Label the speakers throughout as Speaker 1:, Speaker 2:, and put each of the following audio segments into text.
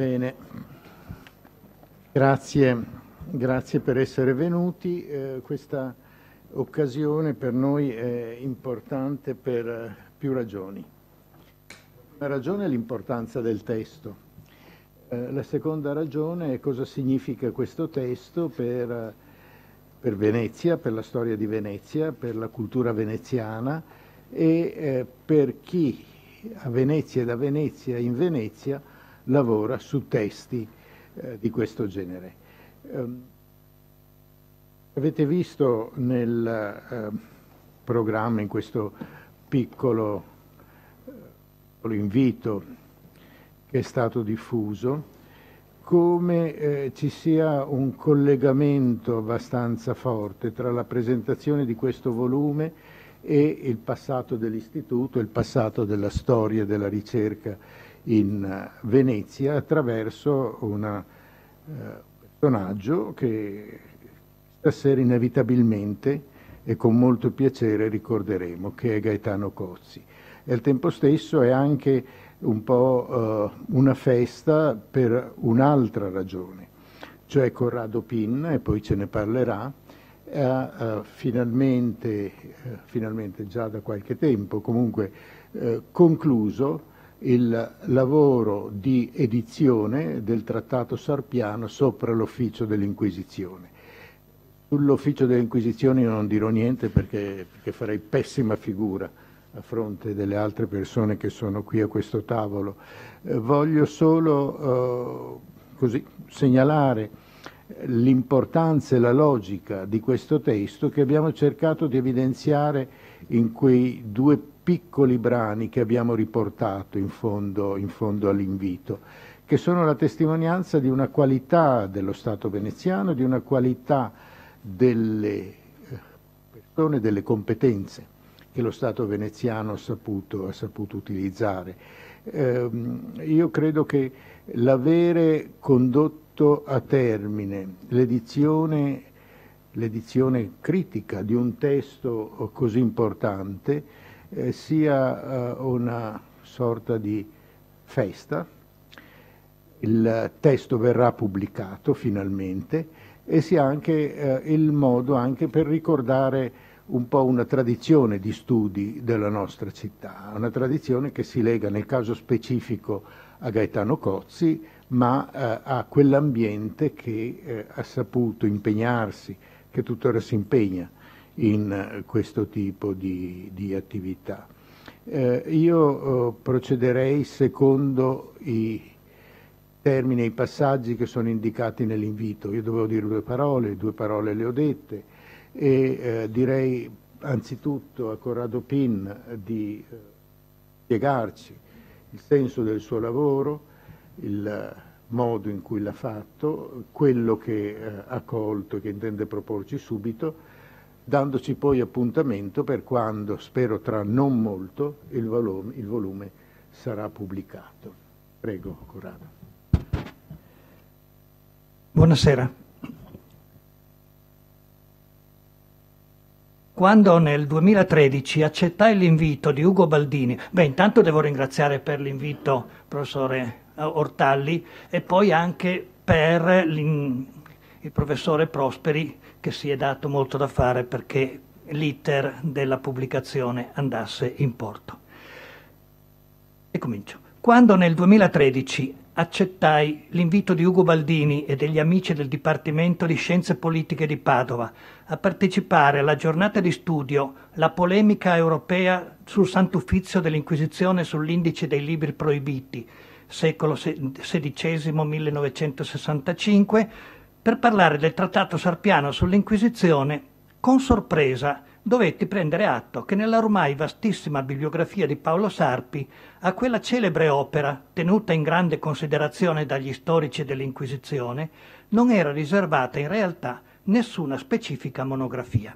Speaker 1: Bene, grazie, grazie per essere venuti. Eh, questa occasione per noi è importante per più ragioni. La ragione è l'importanza del testo. Eh, la seconda ragione è cosa significa questo testo per, per, Venezia, per la storia di Venezia, per la cultura veneziana e eh, per chi a Venezia e da Venezia in Venezia lavora su testi eh, di questo genere. Um, avete visto nel eh, programma, in questo piccolo, eh, invito che è stato diffuso, come eh, ci sia un collegamento abbastanza forte tra la presentazione di questo volume e il passato dell'istituto, il passato della storia, della ricerca in eh, Venezia attraverso un eh, personaggio che stasera inevitabilmente e con molto piacere ricorderemo, che è Gaetano Cozzi. E al tempo stesso è anche un po' eh, una festa per un'altra ragione, cioè Corrado Pin, e poi ce ne parlerà, ha finalmente, finalmente già da qualche tempo comunque concluso il lavoro di edizione del trattato sarpiano sopra l'ufficio dell'Inquisizione. Sull'ufficio dell'Inquisizione io non dirò niente perché, perché farei pessima figura a fronte delle altre persone che sono qui a questo tavolo. Eh, voglio solo eh, così, segnalare l'importanza e la logica di questo testo che abbiamo cercato di evidenziare in quei due piccoli brani che abbiamo riportato in fondo, in fondo all'invito, che sono la testimonianza di una qualità dello Stato veneziano, di una qualità delle eh, persone, delle competenze che lo Stato veneziano ha saputo, ha saputo utilizzare. Eh, io credo che l'avere condotto a termine l'edizione, l'edizione critica di un testo così importante eh, sia eh, una sorta di festa. Il testo verrà pubblicato finalmente e sia anche eh, il modo anche per ricordare un po' una tradizione di studi della nostra città, una tradizione che si lega nel caso specifico a Gaetano Cozzi, ma eh, a quell'ambiente che eh, ha saputo impegnarsi, che tuttora si impegna in eh, questo tipo di, di attività. Eh, io oh, procederei secondo i termini e i passaggi che sono indicati nell'invito. Io dovevo dire due parole, due parole le ho dette e eh, direi anzitutto a Corrado Pin di eh, spiegarci il senso del suo lavoro, il modo in cui l'ha fatto, quello che eh, ha colto e che intende proporci subito dandoci poi appuntamento per quando, spero tra non molto, il volume, il volume sarà pubblicato. Prego, Corrado.
Speaker 2: Buonasera. quando nel 2013 accettai l'invito di Ugo Baldini, beh intanto devo ringraziare per l'invito professore Ortalli e poi anche per il professore Prosperi che si è dato molto da fare perché l'iter della pubblicazione andasse in porto. E comincio. Quando nel 2013 accettai l'invito di Ugo Baldini e degli amici del Dipartimento di Scienze Politiche di Padova a partecipare alla giornata di studio La polemica europea sul Sant'Uffizio dell'Inquisizione sull'Indice dei Libri Proibiti, secolo XVI 1965, per parlare del trattato sarpiano sull'Inquisizione, con sorpresa dovetti prendere atto che nella ormai vastissima bibliografia di Paolo Sarpi, a quella celebre opera, tenuta in grande considerazione dagli storici dell'Inquisizione, non era riservata in realtà nessuna specifica monografia.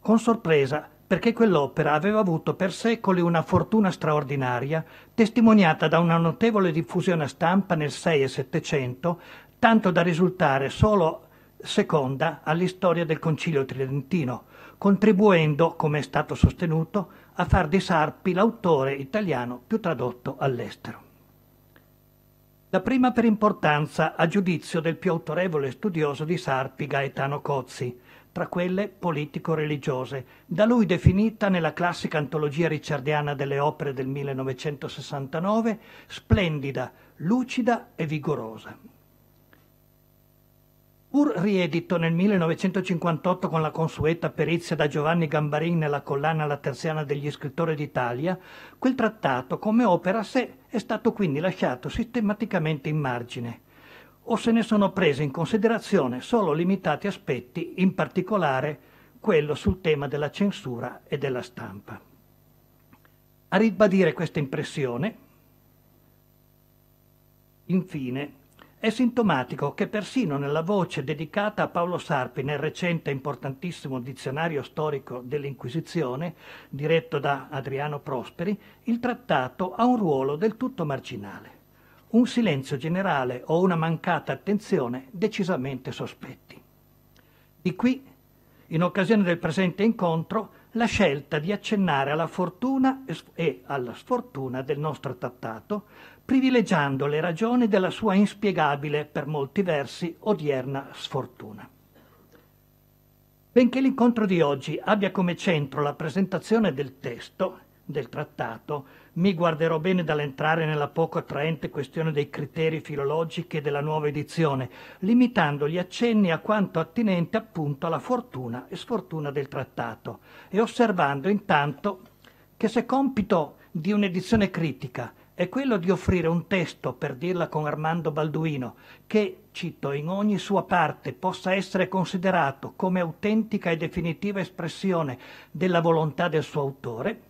Speaker 2: Con sorpresa, perché quell'opera aveva avuto per secoli una fortuna straordinaria, testimoniata da una notevole diffusione a stampa nel 6 e 700 tanto da risultare solo seconda all'istoria del Concilio Tridentino, contribuendo, come è stato sostenuto, a far di Sarpi l'autore italiano più tradotto all'estero. La prima per importanza a giudizio del più autorevole studioso di Sarpi Gaetano Cozzi, tra quelle politico-religiose, da lui definita nella classica antologia ricciardiana delle opere del 1969, splendida, lucida e vigorosa. Pur riedito nel 1958 con la consueta perizia da Giovanni Gambarin nella collana La Terziana degli Scrittori d'Italia, quel trattato come opera a sé è stato quindi lasciato sistematicamente in margine o se ne sono prese in considerazione solo limitati aspetti, in particolare quello sul tema della censura e della stampa. A ribadire questa impressione, infine, è sintomatico che persino nella voce dedicata a Paolo Sarpi nel recente e importantissimo dizionario storico dell'Inquisizione, diretto da Adriano Prosperi, il trattato ha un ruolo del tutto marginale. Un silenzio generale o una mancata attenzione decisamente sospetti. Di qui, in occasione del presente incontro, la scelta di accennare alla fortuna e alla sfortuna del nostro trattato, privilegiando le ragioni della sua inspiegabile, per molti versi, odierna sfortuna. Benché l'incontro di oggi abbia come centro la presentazione del testo, del trattato, mi guarderò bene dall'entrare nella poco attraente questione dei criteri filologici della nuova edizione, limitando gli accenni a quanto attinente appunto alla fortuna e sfortuna del trattato, e osservando intanto che se compito di un'edizione critica è quello di offrire un testo, per dirla con Armando Balduino, che, cito, in ogni sua parte possa essere considerato come autentica e definitiva espressione della volontà del suo autore,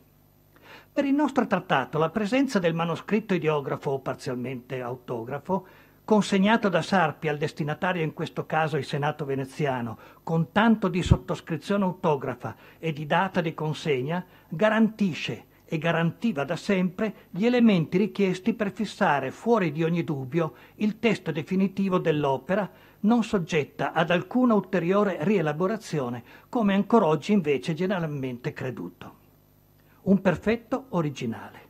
Speaker 2: per il nostro trattato la presenza del manoscritto ideografo o parzialmente autografo consegnato da Sarpi al destinatario, in questo caso il Senato veneziano, con tanto di sottoscrizione autografa e di data di consegna, garantisce e garantiva da sempre gli elementi richiesti per fissare fuori di ogni dubbio il testo definitivo dell'opera, non soggetta ad alcuna ulteriore rielaborazione, come ancora oggi invece generalmente creduto. Un perfetto originale.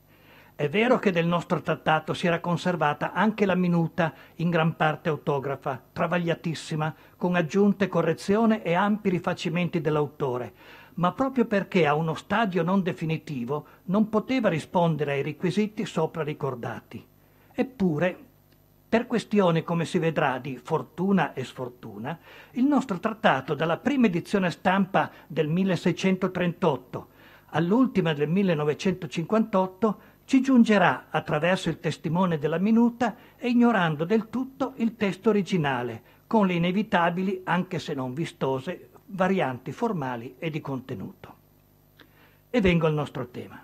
Speaker 2: È vero che del nostro trattato si era conservata anche la minuta, in gran parte autografa, travagliatissima, con aggiunte, correzione e ampi rifacimenti dell'autore, ma proprio perché a uno stadio non definitivo non poteva rispondere ai requisiti sopra ricordati. Eppure, per questione come si vedrà di fortuna e sfortuna, il nostro trattato dalla prima edizione stampa del 1638 all'ultima del 1958 ci giungerà attraverso il testimone della minuta e ignorando del tutto il testo originale, con le inevitabili, anche se non vistose, varianti formali e di contenuto. E vengo al nostro tema.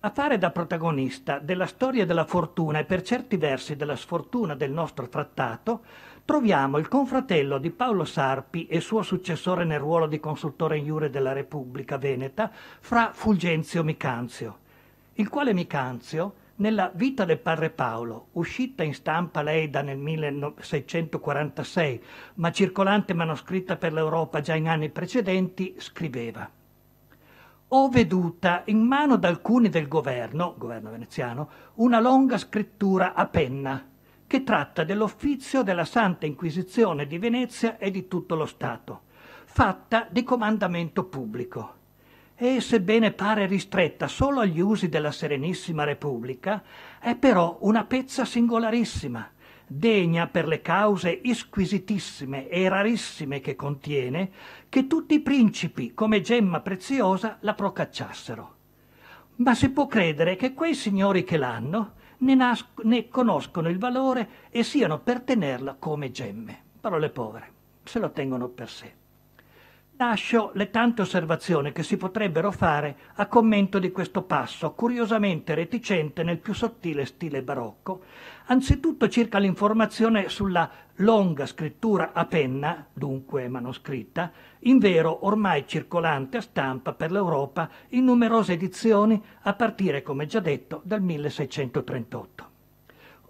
Speaker 2: A fare da protagonista della storia della fortuna e per certi versi della sfortuna del nostro trattato, troviamo il confratello di Paolo Sarpi e suo successore nel ruolo di consultore in iure della Repubblica Veneta, fra Fulgenzio Micanzio, il quale Micanzio nella Vita del Padre Paolo, uscita in stampa Leida nel 1646, ma circolante manoscritta per l'Europa già in anni precedenti, scriveva ho veduta in mano da alcuni del governo, governo veneziano, una longa scrittura a penna che tratta dell'offizio della Santa Inquisizione di Venezia e di tutto lo Stato, fatta di comandamento pubblico e, sebbene pare ristretta solo agli usi della Serenissima Repubblica, è però una pezza singolarissima, degna per le cause isquisitissime e rarissime che contiene, che tutti i principi, come gemma preziosa, la procacciassero. Ma si può credere che quei signori che l'hanno ne, nasc- ne conoscono il valore e siano per tenerla come gemme. Parole povere, se lo tengono per sé lascio le tante osservazioni che si potrebbero fare a commento di questo passo, curiosamente reticente nel più sottile stile barocco, anzitutto circa l'informazione sulla longa scrittura a penna, dunque manoscritta, in vero ormai circolante a stampa per l'Europa in numerose edizioni a partire, come già detto, dal 1638.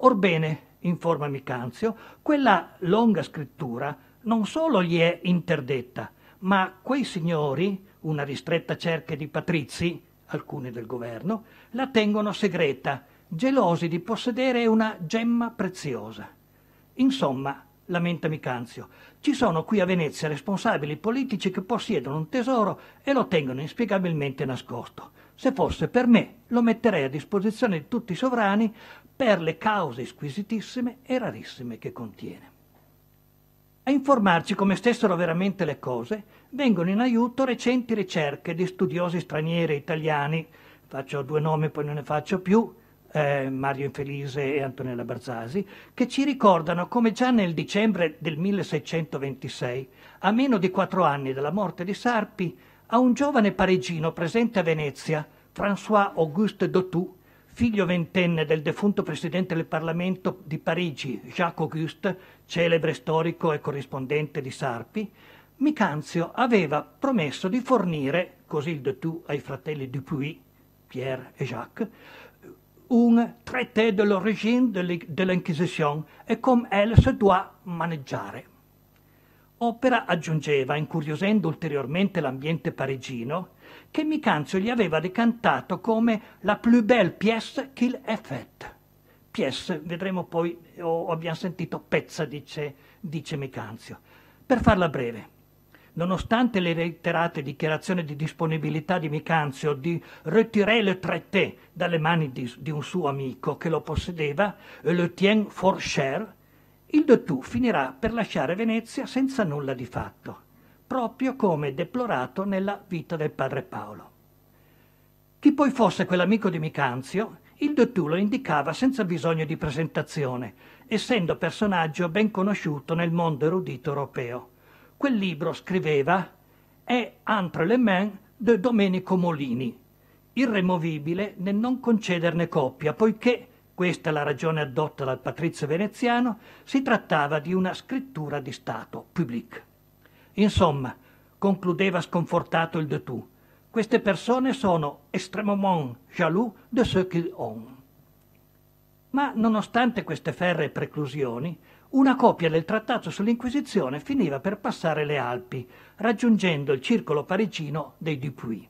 Speaker 2: Orbene, informa Micanzio, quella longa scrittura non solo gli è interdetta, ma quei signori, una ristretta cerchia di patrizi, alcuni del governo, la tengono segreta, gelosi di possedere una gemma preziosa. Insomma, lamenta Micanzio, ci sono qui a Venezia responsabili politici che possiedono un tesoro e lo tengono inspiegabilmente nascosto. Se fosse per me, lo metterei a disposizione di tutti i sovrani per le cause squisitissime e rarissime che contiene. A informarci come stessero veramente le cose vengono in aiuto recenti ricerche di studiosi stranieri e italiani, faccio due nomi poi non ne faccio più, eh, Mario Infelise e Antonella Barzasi, che ci ricordano come già nel dicembre del 1626, a meno di quattro anni dalla morte di Sarpi, a un giovane parigino presente a Venezia, François Auguste Dotou, figlio ventenne del defunto presidente del Parlamento di Parigi, Jacques Auguste, celebre storico e corrispondente di Sarpi, Micanzio aveva promesso di fornire, così il Detu ai fratelli Dupuis, Pierre e Jacques, un traité de l'origine de l'Inquisition e come elle se doit maneggiare. Opera aggiungeva, incuriosendo ulteriormente l'ambiente parigino, che Micanzio gli aveva decantato come la plus belle pièce qu'il ait faite. Pièce, vedremo poi, o abbiamo sentito pezza, dice, dice Micanzio. Per farla breve, nonostante le reiterate dichiarazioni di disponibilità di Micanzio di retirer le traité dalle mani di, di un suo amico che lo possedeva, le tien for cher, il Dottu finirà per lasciare Venezia senza nulla di fatto proprio come deplorato nella vita del padre Paolo. Chi poi fosse quell'amico di Micanzio, il Dottu lo indicava senza bisogno di presentazione, essendo personaggio ben conosciuto nel mondo erudito europeo. Quel libro, scriveva, è entre les mains de Domenico Molini, irremovibile nel non concederne coppia, poiché, questa è la ragione addotta dal patrizio veneziano, si trattava di una scrittura di Stato, publique. Insomma, concludeva sconfortato il de tout, queste persone sono estremamente jaloux de ce qu'ils ont. Ma nonostante queste ferre preclusioni, una copia del trattato sull'Inquisizione finiva per passare le Alpi, raggiungendo il circolo parigino dei Dupuis.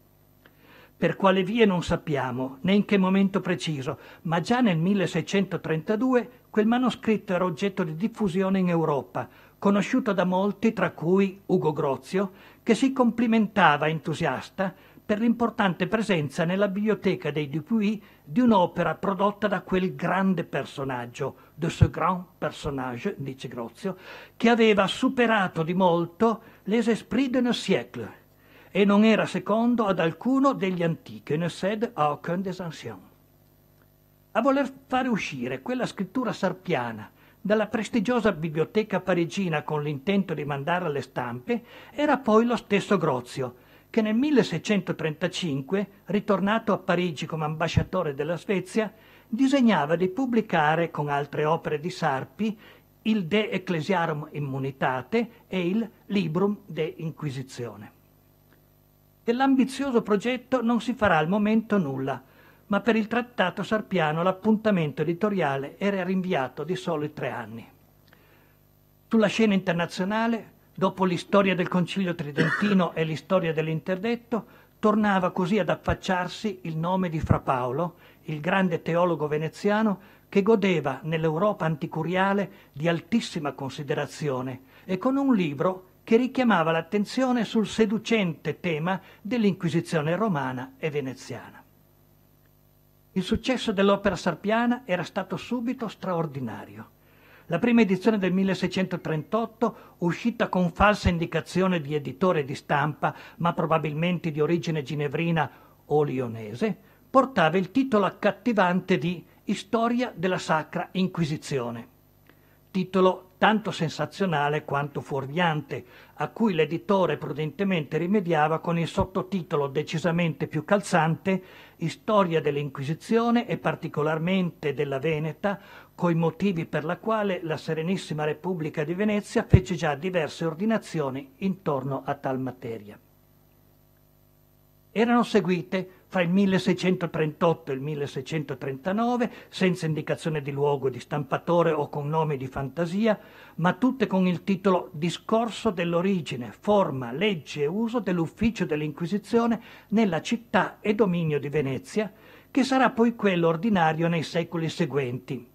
Speaker 2: Per quale vie non sappiamo, né in che momento preciso, ma già nel 1632 quel manoscritto era oggetto di diffusione in Europa, conosciuto da molti, tra cui Ugo Grozio, che si complimentava entusiasta per l'importante presenza nella biblioteca dei Dupuis di un'opera prodotta da quel grande personaggio, de ce grand personnage, dice Grozio, che aveva superato di molto les esprits de nos siècles e non era secondo ad alcuno degli antichi, ne sed à aucun des anciens. A voler fare uscire quella scrittura sarpiana, dalla prestigiosa biblioteca parigina con l'intento di mandare alle stampe era poi lo stesso Grozio, che nel 1635, ritornato a Parigi come ambasciatore della Svezia, disegnava di pubblicare con altre opere di Sarpi il De Ecclesiarum Immunitate e il Librum de Inquisizione. Dell'ambizioso progetto non si farà al momento nulla, ma per il trattato sarpiano l'appuntamento editoriale era rinviato di soli tre anni. Sulla scena internazionale, dopo l'istoria del Concilio Tridentino e l'istoria dell'interdetto, tornava così ad affacciarsi il nome di Fra Paolo, il grande teologo veneziano che godeva nell'Europa anticuriale di altissima considerazione e con un libro che richiamava l'attenzione sul seducente tema dell'Inquisizione romana e veneziana. Il successo dell'opera sarpiana era stato subito straordinario. La prima edizione del 1638, uscita con falsa indicazione di editore di stampa, ma probabilmente di origine ginevrina o lionese, portava il titolo accattivante di Storia della Sacra Inquisizione. Titolo tanto sensazionale quanto fuorviante, a cui l'editore prudentemente rimediava con il sottotitolo decisamente più calzante Storia dell'Inquisizione e particolarmente della Veneta, coi motivi per la quale la Serenissima Repubblica di Venezia fece già diverse ordinazioni intorno a tal materia. Erano seguite fra il 1638 e il 1639, senza indicazione di luogo, di stampatore o con nomi di fantasia, ma tutte con il titolo Discorso dell'origine, forma, legge e uso dell'ufficio dell'Inquisizione nella città e dominio di Venezia, che sarà poi quello ordinario nei secoli seguenti.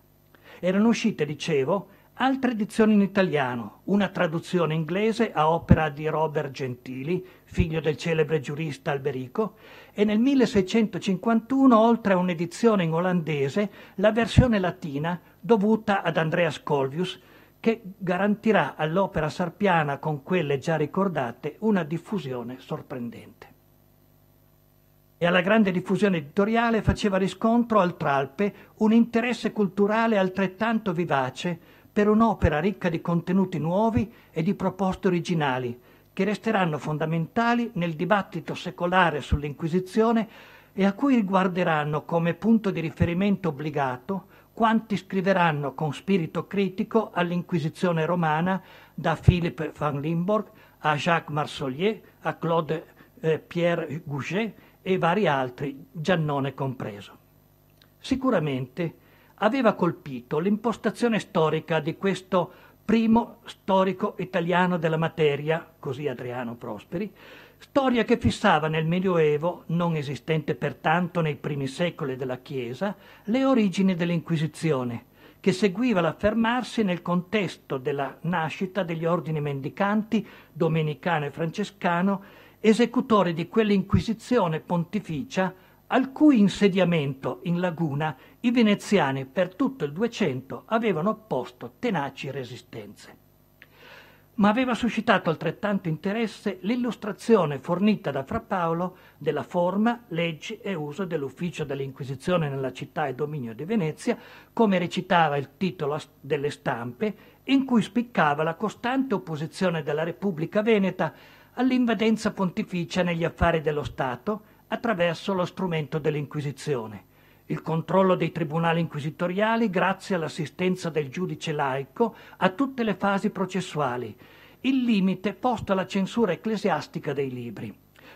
Speaker 2: Erano uscite, dicevo, Altre edizioni in italiano, una traduzione inglese a opera di Robert Gentili, figlio del celebre giurista Alberico, e nel 1651, oltre a un'edizione in olandese, la versione latina dovuta ad Andreas Colvius, che garantirà all'opera sarpiana con quelle già ricordate una diffusione sorprendente. E alla grande diffusione editoriale faceva riscontro altralpe, un interesse culturale altrettanto vivace per un'opera ricca di contenuti nuovi e di proposte originali, che resteranno fondamentali nel dibattito secolare sull'Inquisizione e a cui riguarderanno come punto di riferimento obbligato quanti scriveranno con spirito critico all'Inquisizione romana, da Philippe van Limburg a Jacques Marsolier, a Claude eh, Pierre Gouget e vari altri, Giannone compreso. Sicuramente aveva colpito l'impostazione storica di questo primo storico italiano della materia, così Adriano Prosperi, storia che fissava nel Medioevo, non esistente pertanto nei primi secoli della Chiesa, le origini dell'Inquisizione, che seguiva l'affermarsi nel contesto della nascita degli ordini mendicanti domenicano e francescano, esecutori di quell'inquisizione pontificia al cui insediamento in laguna i veneziani per tutto il 200 avevano opposto tenaci resistenze. Ma aveva suscitato altrettanto interesse l'illustrazione fornita da Fra Paolo della forma, leggi e uso dell'ufficio dell'Inquisizione nella città e dominio di Venezia, come recitava il titolo delle stampe, in cui spiccava la costante opposizione della Repubblica Veneta all'invadenza pontificia negli affari dello Stato, attraverso lo strumento dell'Inquisizione, il controllo dei tribunali inquisitoriali grazie all'assistenza del giudice laico a tutte le fasi processuali, il limite posto alla censura ecclesiastica dei libri,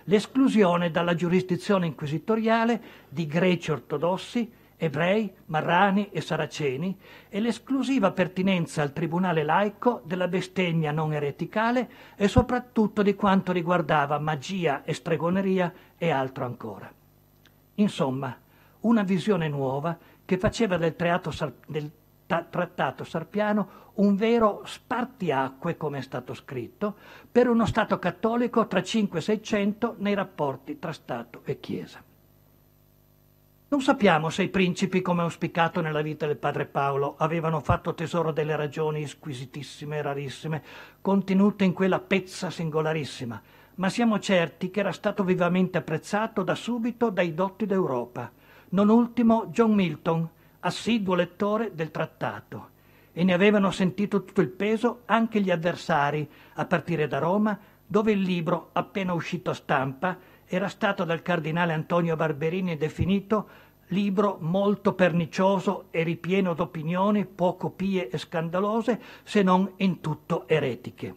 Speaker 2: l'esclusione dalla giurisdizione inquisitoriale di greci ortodossi, ebrei, marrani e saraceni e l'esclusiva pertinenza al tribunale laico della bestemmia non ereticale e soprattutto di quanto riguardava magia e stregoneria e altro ancora. Insomma, una visione nuova che faceva del, sar del ta trattato sarpiano un vero spartiacque, come è stato scritto, per uno Stato cattolico tra 5 e 600 nei rapporti tra Stato e Chiesa. Non sappiamo se i principi, come auspicato nella vita del padre Paolo, avevano fatto tesoro delle ragioni squisitissime e rarissime contenute in quella pezza singolarissima, ma siamo certi che era stato vivamente apprezzato da subito dai dotti d'Europa, non ultimo John Milton, assiduo lettore del trattato. E ne avevano sentito tutto il peso anche gli avversari, a partire da Roma, dove il libro, appena uscito a stampa, era stato dal cardinale Antonio Barberini definito libro molto pernicioso e ripieno d'opinioni poco pie e scandalose, se non in tutto eretiche.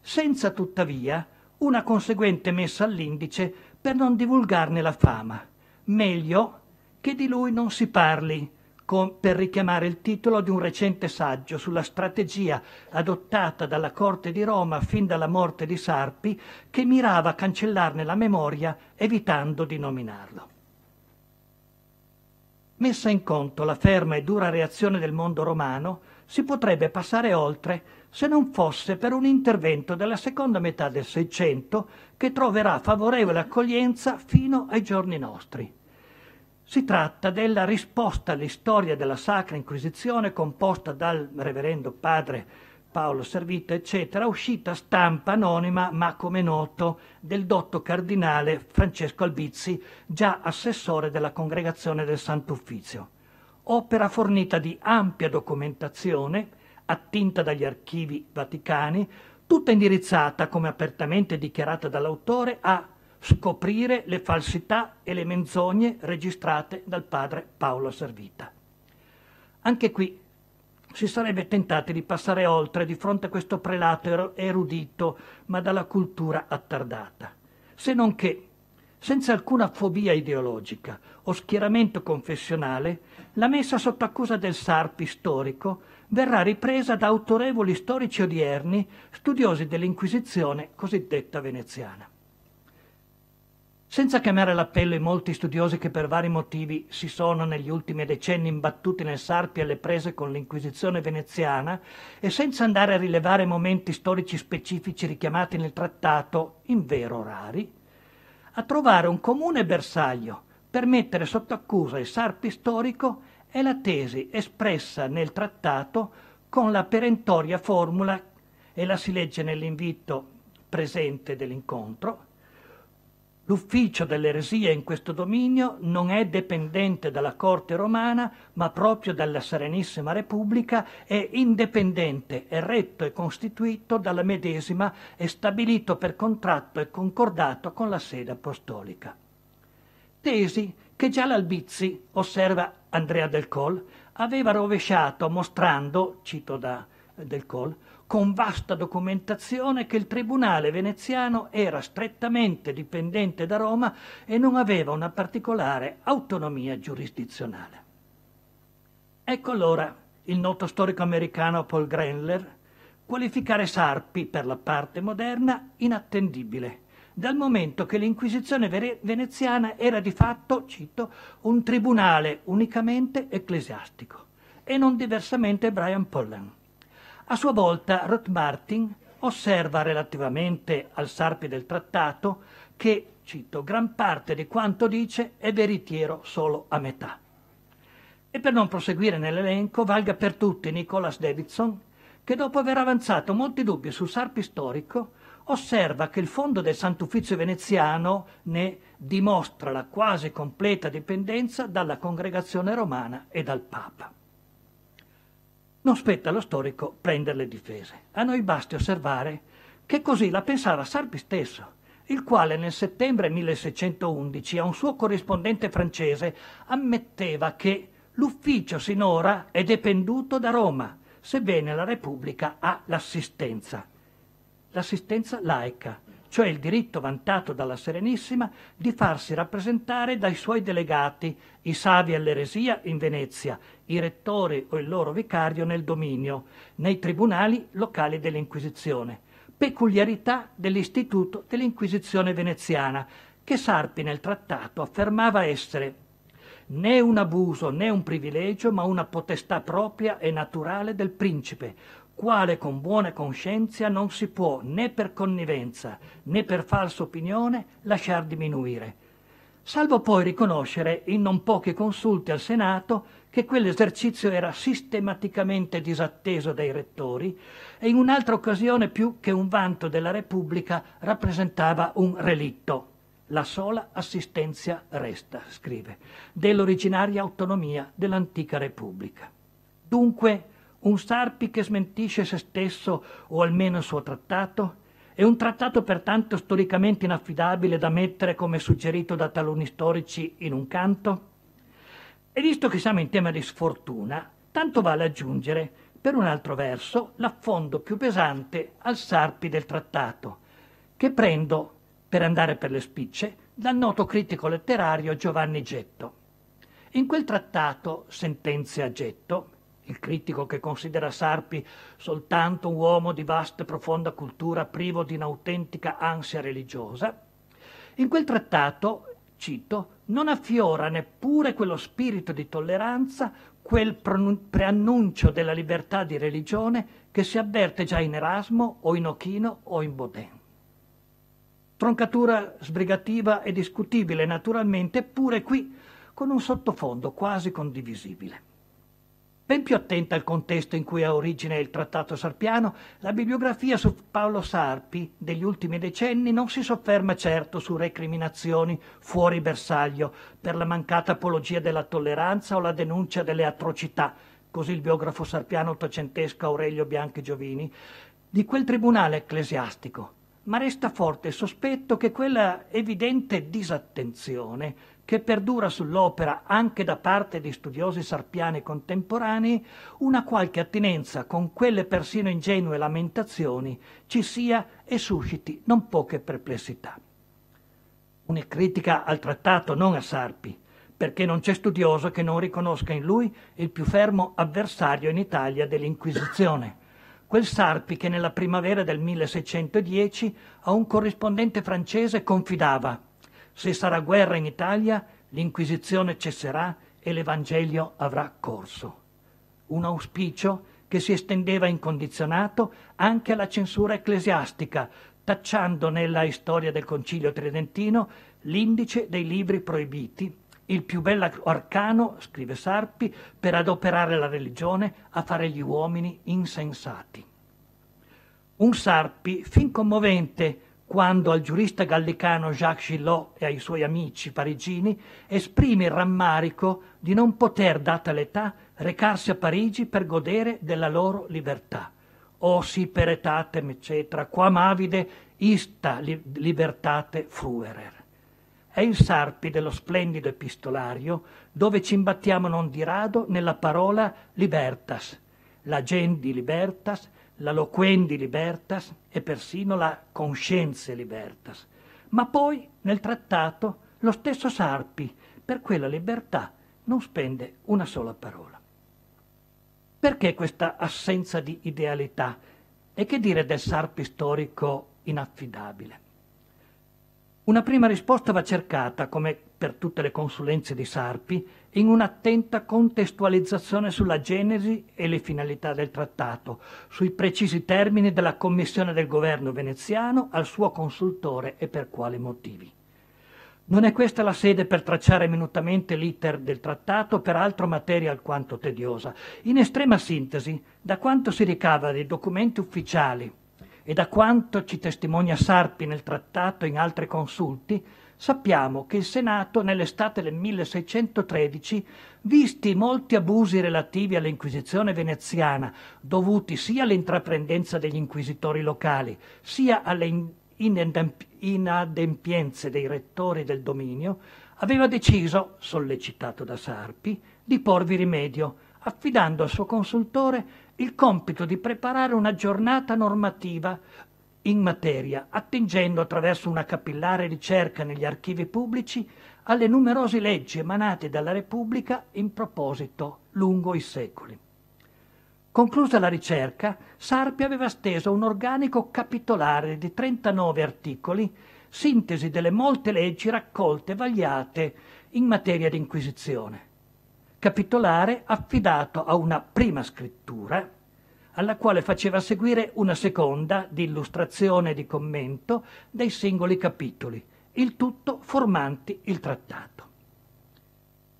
Speaker 2: Senza tuttavia una conseguente messa all'indice per non divulgarne la fama. Meglio che di lui non si parli, con, per richiamare il titolo di un recente saggio sulla strategia adottata dalla Corte di Roma fin dalla morte di Sarpi, che mirava a cancellarne la memoria evitando di nominarlo. Messa in conto la ferma e dura reazione del mondo romano, si potrebbe passare oltre se non fosse per un intervento della seconda metà del Seicento che troverà favorevole accoglienza fino ai giorni nostri. Si tratta della risposta all'istoria della Sacra Inquisizione composta dal reverendo padre Paolo Servito, eccetera, uscita stampa anonima, ma come noto, del dotto cardinale Francesco Albizzi, già assessore della Congregazione del Sant'Uffizio. Opera fornita di ampia documentazione, attinta dagli archivi vaticani, tutta indirizzata, come apertamente dichiarata dall'autore, a scoprire le falsità e le menzogne registrate dal padre Paolo Servita. Anche qui si sarebbe tentati di passare oltre di fronte a questo prelato erudito, ma dalla cultura attardata, se non che, senza alcuna fobia ideologica o schieramento confessionale, la messa sotto accusa del Sarpi storico verrà ripresa da autorevoli storici odierni, studiosi dell'Inquisizione cosiddetta veneziana. Senza chiamare l'appello i molti studiosi che per vari motivi si sono negli ultimi decenni imbattuti nel Sarpi alle prese con l'Inquisizione veneziana e senza andare a rilevare momenti storici specifici richiamati nel trattato, in vero rari, a trovare un comune bersaglio per mettere sotto accusa il Sarpi storico è la tesi espressa nel trattato con la perentoria formula, e la si legge nell'invito presente dell'incontro, L'ufficio dell'eresia in questo dominio non è dipendente dalla corte romana, ma proprio dalla Serenissima Repubblica, è indipendente, è retto e costituito dalla medesima e stabilito per contratto e concordato con la sede apostolica. Tesi che già l'Albizzi, osserva Andrea Del Col, aveva rovesciato mostrando, cito da Del Col, con vasta documentazione che il tribunale veneziano era strettamente dipendente da Roma e non aveva una particolare autonomia giurisdizionale. Ecco allora il noto storico americano Paul Grenler qualificare Sarpi per la parte moderna inattendibile dal momento che l'Inquisizione veneziana era di fatto, cito, un tribunale unicamente ecclesiastico, e non diversamente Brian Pollan. A sua volta Rothmartin osserva relativamente al Sarpi del trattato che, cito, gran parte di quanto dice è veritiero solo a metà. E per non proseguire nell'elenco, valga per tutti Nicholas Davidson, che dopo aver avanzato molti dubbi sul Sarpi storico, osserva che il fondo del Sant'Uffizio veneziano ne dimostra la quasi completa dipendenza dalla congregazione romana e dal Papa non spetta allo storico prendere le difese. A noi basti osservare che così la pensava Sarpi stesso, il quale nel settembre 1611 a un suo corrispondente francese ammetteva che l'ufficio sinora è dependuto da Roma, sebbene la Repubblica ha l'assistenza. L'assistenza laica, cioè il diritto vantato dalla Serenissima di farsi rappresentare dai suoi delegati, i savi all'eresia in Venezia, i rettori o il loro vicario nel dominio, nei tribunali locali dell'Inquisizione. Peculiarità dell'istituto dell'Inquisizione veneziana, che Sarpi nel trattato affermava essere né un abuso né un privilegio, ma una potestà propria e naturale del principe, quale con buona coscienza non si può né per connivenza né per falsa opinione lasciar diminuire, salvo poi riconoscere in non poche consulte al Senato che quell'esercizio era sistematicamente disatteso dai rettori e in un'altra occasione più che un vanto della Repubblica rappresentava un relitto. La sola assistenza resta, scrive, dell'originaria autonomia dell'antica Repubblica. Dunque, un Sarpi che smentisce se stesso o almeno il suo trattato? È un trattato pertanto storicamente inaffidabile da mettere, come suggerito da taluni storici, in un canto? E visto che siamo in tema di sfortuna, tanto vale aggiungere, per un altro verso, l'affondo più pesante al Sarpi del trattato, che prendo, per andare per le spicce, dal noto critico letterario Giovanni Getto. In quel trattato, Sentenze a Getto, il critico che considera Sarpi soltanto un uomo di vasta e profonda cultura privo di un'autentica ansia religiosa, in quel trattato, cito, non affiora neppure quello spirito di tolleranza, quel preannuncio della libertà di religione che si avverte già in Erasmo o in Ochino o in Baudin. Troncatura sbrigativa e discutibile naturalmente, eppure qui con un sottofondo quasi condivisibile. Ben più attenta al contesto in cui ha origine il trattato sarpiano, la bibliografia su Paolo Sarpi degli ultimi decenni non si sofferma certo su recriminazioni fuori bersaglio per la mancata apologia della tolleranza o la denuncia delle atrocità, così il biografo sarpiano ottocentesco Aurelio Bianchi Giovini, di quel tribunale ecclesiastico, ma resta forte il sospetto che quella evidente disattenzione che perdura sull'opera anche da parte di studiosi sarpiani contemporanei una qualche attinenza con quelle persino ingenue lamentazioni ci sia e susciti non poche perplessità. Una critica al trattato non a Sarpi, perché non c'è studioso che non riconosca in lui il più fermo avversario in Italia dell'Inquisizione, quel Sarpi che nella primavera del 1610 a un corrispondente francese confidava se sarà guerra in Italia, l'Inquisizione cesserà e l'Evangelio avrà corso. Un auspicio che si estendeva incondizionato anche alla censura ecclesiastica, tacciando nella storia del Concilio Tridentino l'indice dei libri proibiti, il più bello arcano, scrive Sarpi, per adoperare la religione a fare gli uomini insensati. Un Sarpi fin commovente quando al giurista gallicano Jacques Gillot e ai suoi amici parigini esprime il rammarico di non poter, data l'età, recarsi a Parigi per godere della loro libertà. O si per etatem, eccetera, quam avide ista libertate fruerer. È il Sarpi dello splendido epistolario dove ci imbattiamo non di rado nella parola libertas, la gen di libertas la loquendi libertas e persino la conscienze libertas. Ma poi, nel trattato, lo stesso Sarpi per quella libertà non spende una sola parola. Perché questa assenza di idealità? E che dire del Sarpi storico inaffidabile? Una prima risposta va cercata, come per tutte le consulenze di Sarpi, in un'attenta contestualizzazione sulla genesi e le finalità del trattato, sui precisi termini della commissione del governo veneziano al suo consultore e per quali motivi. Non è questa la sede per tracciare minutamente l'iter del trattato, peraltro materia alquanto tediosa. In estrema sintesi, da quanto si ricava dai documenti ufficiali e da quanto ci testimonia Sarpi nel trattato e in altri consulti, sappiamo che il Senato nell'estate del 1613, visti molti abusi relativi all'Inquisizione veneziana, dovuti sia all'intraprendenza degli inquisitori locali, sia alle inadempienze dei rettori del dominio, aveva deciso, sollecitato da Sarpi, di porvi rimedio, affidando al suo consultore il compito di preparare una giornata normativa in materia, attingendo attraverso una capillare ricerca negli archivi pubblici alle numerose leggi emanate dalla Repubblica in proposito lungo i secoli. Conclusa la ricerca, Sarpi aveva steso un organico capitolare di 39 articoli, sintesi delle molte leggi raccolte e vagliate in materia di inquisizione. Capitolare affidato a una prima scrittura, alla quale faceva seguire una seconda di illustrazione e di commento dei singoli capitoli, il tutto formanti il trattato.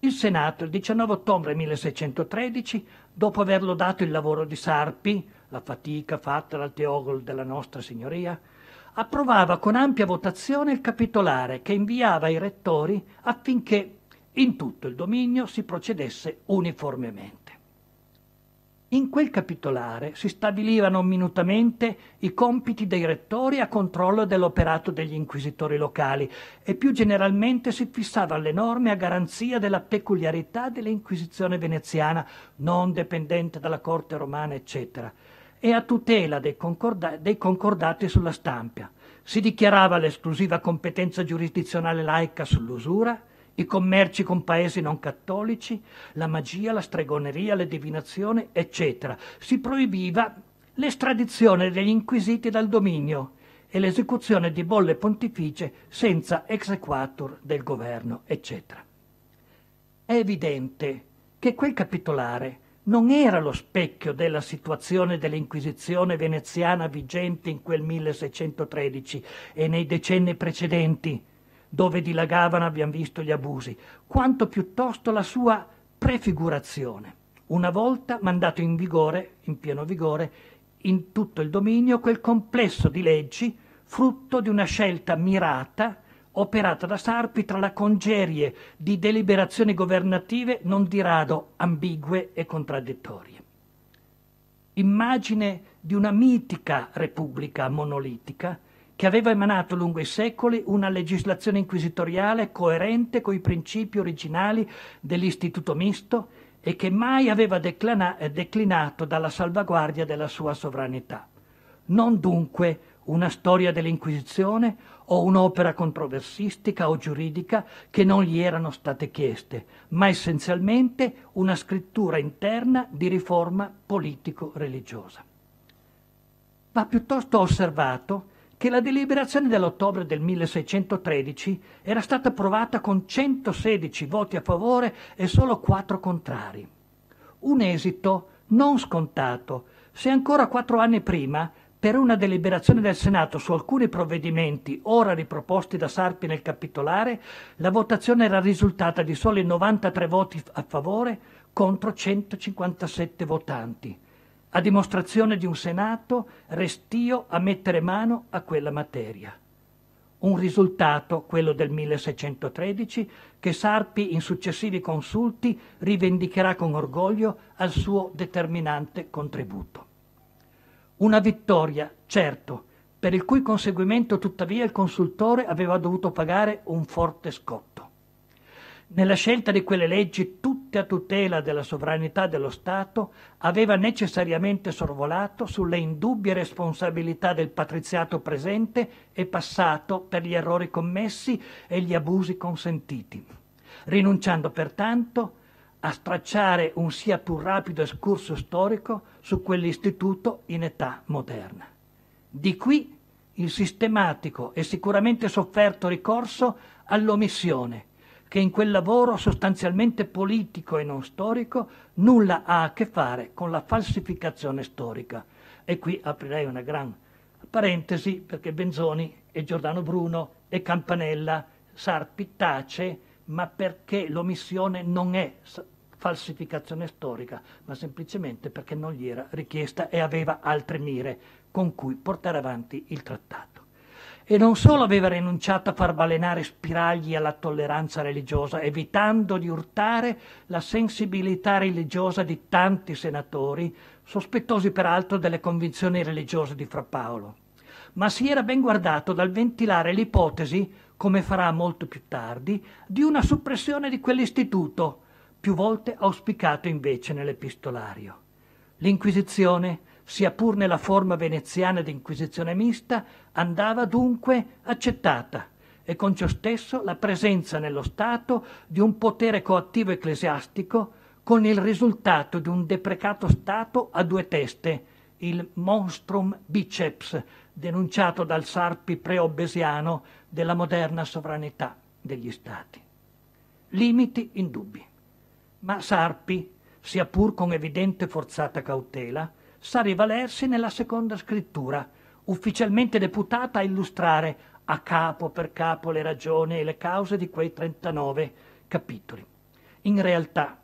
Speaker 2: Il Senato, il 19 ottobre 1613, dopo aver lodato il lavoro di Sarpi, la fatica fatta dal teogol della Nostra Signoria, approvava con ampia votazione il capitolare che inviava ai rettori affinché in tutto il dominio si procedesse uniformemente. In quel capitolare si stabilivano minutamente i compiti dei rettori a controllo dell'operato degli inquisitori locali e più generalmente si fissavano le norme a garanzia della peculiarità dell'inquisizione veneziana, non dipendente dalla corte romana, eccetera, e a tutela dei, concorda dei concordati sulla stampa. Si dichiarava l'esclusiva competenza giurisdizionale laica sull'usura, i commerci con paesi non cattolici, la magia, la stregoneria, le divinazioni, eccetera. Si proibiva l'estradizione degli inquisiti dal dominio e l'esecuzione di bolle pontificie senza exequatur del governo, eccetera. È evidente che quel capitolare non era lo specchio della situazione dell'Inquisizione veneziana vigente in quel 1613 e nei decenni precedenti, dove dilagavano abbiamo visto gli abusi, quanto piuttosto la sua prefigurazione, una volta mandato in vigore, in pieno vigore, in tutto il dominio quel complesso di leggi frutto di una scelta mirata operata da Sarpi tra la congerie di deliberazioni governative non di rado ambigue e contraddittorie. Immagine di una mitica repubblica monolitica che aveva emanato lungo i secoli una legislazione inquisitoriale coerente coi principi originali dell'istituto misto e che mai aveva declana- eh, declinato dalla salvaguardia della sua sovranità. Non dunque una storia dell'Inquisizione o un'opera controversistica o giuridica che non gli erano state chieste, ma essenzialmente una scrittura interna di riforma politico-religiosa. Va piuttosto osservato che la deliberazione dell'ottobre del 1613 era stata approvata con 116 voti a favore e solo 4 contrari. Un esito non scontato, se ancora quattro anni prima, per una deliberazione del Senato su alcuni provvedimenti ora riproposti da Sarpi nel capitolare, la votazione era risultata di soli 93 voti a favore contro 157 votanti a dimostrazione di un Senato restio a mettere mano a quella materia. Un risultato, quello del 1613, che Sarpi in successivi consulti rivendicherà con orgoglio al suo determinante contributo. Una vittoria, certo, per il cui conseguimento tuttavia il consultore aveva dovuto pagare un forte scotto. Nella scelta di quelle leggi a tutela della sovranità dello Stato aveva necessariamente sorvolato sulle indubbie responsabilità del patriziato presente e passato per gli errori commessi e gli abusi consentiti, rinunciando pertanto a stracciare un sia più rapido escurso storico su quell'istituto in età moderna. Di qui il sistematico e sicuramente sofferto ricorso all'omissione che in quel lavoro sostanzialmente politico e non storico nulla ha a che fare con la falsificazione storica. E qui aprirei una gran parentesi perché Benzoni e Giordano Bruno e Campanella, Sarpi tace, ma perché l'omissione non è falsificazione storica, ma semplicemente perché non gli era richiesta e aveva altre mire con cui portare avanti il trattato e non solo aveva rinunciato a far balenare spiragli alla tolleranza religiosa, evitando di urtare la sensibilità religiosa di tanti senatori, sospettosi peraltro delle convinzioni religiose di Fra Paolo, ma si era ben guardato dal ventilare l'ipotesi, come farà molto più tardi, di una soppressione di quell'istituto, più volte auspicato invece nell'epistolario. L'Inquisizione sia pur nella forma veneziana d'inquisizione mista, andava dunque accettata e con ciò stesso la presenza nello Stato di un potere coattivo ecclesiastico con il risultato di un deprecato Stato a due teste, il monstrum biceps, denunciato dal Sarpi preobbesiano della moderna sovranità degli Stati. Limiti indubbi. Ma Sarpi, sia pur con evidente forzata cautela, sa rivalersi nella seconda scrittura, ufficialmente deputata a illustrare a capo per capo le ragioni e le cause di quei 39 capitoli. In realtà,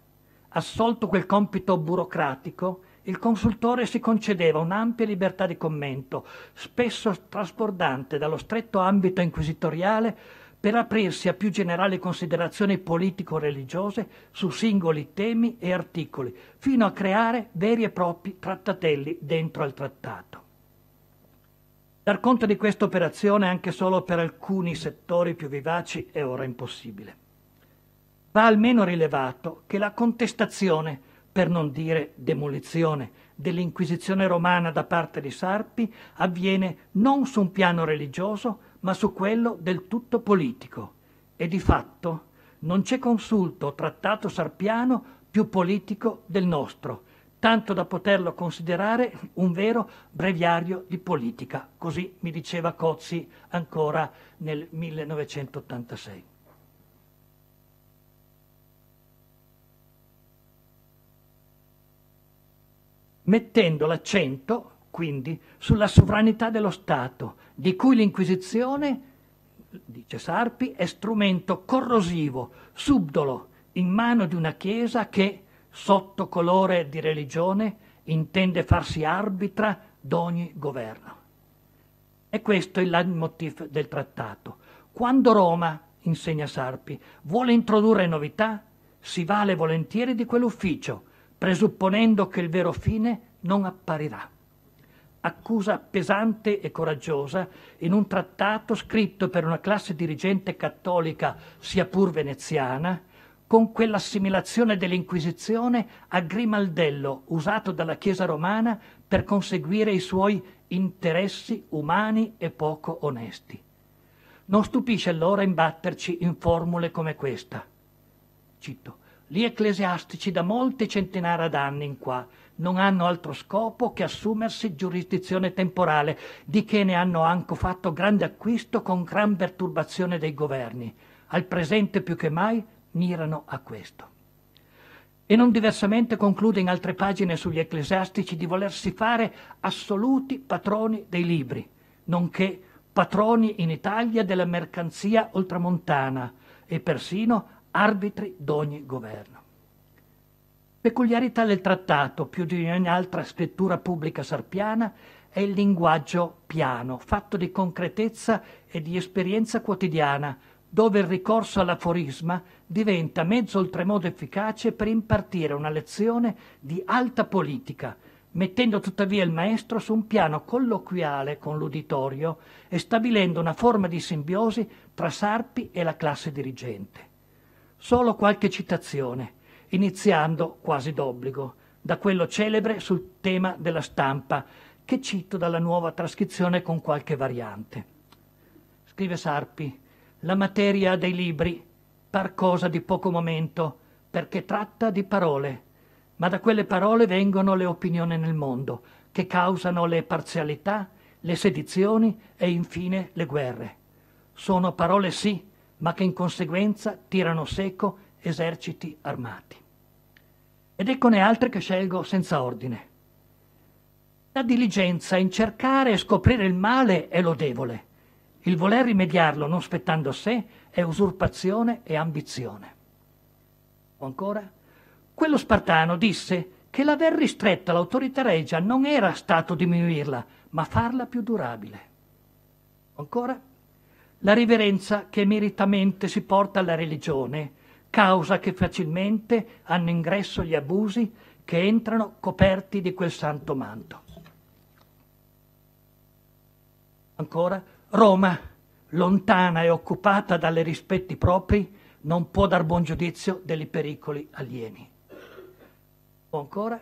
Speaker 2: assolto quel compito burocratico, il consultore si concedeva un'ampia libertà di commento, spesso trasbordante dallo stretto ambito inquisitoriale per aprirsi a più generali considerazioni politico-religiose su singoli temi e articoli, fino a creare veri e propri trattatelli dentro al trattato. Dar conto di questa operazione anche solo per alcuni settori più vivaci è ora impossibile. Va almeno rilevato che la contestazione, per non dire demolizione, dell'Inquisizione romana da parte di Sarpi avviene non su un piano religioso, ma su quello del tutto politico. E di fatto non c'è consulto o trattato sarpiano più politico del nostro, tanto da poterlo considerare un vero breviario di politica, così mi diceva Cozzi ancora nel 1986. mettendo l'accento, quindi, sulla sovranità dello Stato di cui l'Inquisizione, dice Sarpi, è strumento corrosivo, subdolo, in mano di una Chiesa che, sotto colore di religione, intende farsi arbitra d'ogni governo. E questo è il leitmotiv del trattato. Quando Roma, insegna Sarpi, vuole introdurre novità, si vale volentieri di quell'ufficio, presupponendo che il vero fine non apparirà accusa pesante e coraggiosa in un trattato scritto per una classe dirigente cattolica, sia pur veneziana, con quell'assimilazione dell'Inquisizione a grimaldello usato dalla Chiesa romana per conseguire i suoi interessi umani e poco onesti. Non stupisce allora imbatterci in formule come questa. Cito, gli ecclesiastici da molte centinaia d'anni in qua non hanno altro scopo che assumersi giurisdizione temporale, di che ne hanno anche fatto grande acquisto con gran perturbazione dei governi. Al presente più che mai mirano a questo. E non diversamente conclude in altre pagine sugli ecclesiastici di volersi fare assoluti patroni dei libri, nonché patroni in Italia della mercanzia oltramontana e persino arbitri d'ogni governo. Peculiarità del trattato, più di ogni altra scrittura pubblica sarpiana, è il linguaggio piano, fatto di concretezza e di esperienza quotidiana, dove il ricorso all'aforisma diventa mezzo oltremodo efficace per impartire una lezione di alta politica, mettendo tuttavia il maestro su un piano colloquiale con l'uditorio e stabilendo una forma di simbiosi tra Sarpi e la classe dirigente. Solo qualche citazione iniziando quasi d'obbligo da quello celebre sul tema della stampa, che cito dalla nuova trascrizione con qualche variante. Scrive Sarpi, la materia dei libri par cosa di poco momento, perché tratta di parole, ma da quelle parole vengono le opinioni nel mondo, che causano le parzialità, le sedizioni e infine le guerre. Sono parole sì, ma che in conseguenza tirano seco eserciti armati ed eccone altre che scelgo senza ordine. La diligenza in cercare e scoprire il male è lodevole. Il voler rimediarlo non spettando a sé è usurpazione e ambizione. O ancora, quello spartano disse che l'aver ristretta l'autorità regia non era stato diminuirla, ma farla più durabile. O ancora, la riverenza che meritamente si porta alla religione causa che facilmente hanno ingresso gli abusi che entrano coperti di quel santo manto. Ancora, Roma, lontana e occupata dalle rispetti propri, non può dar buon giudizio degli pericoli alieni. O ancora,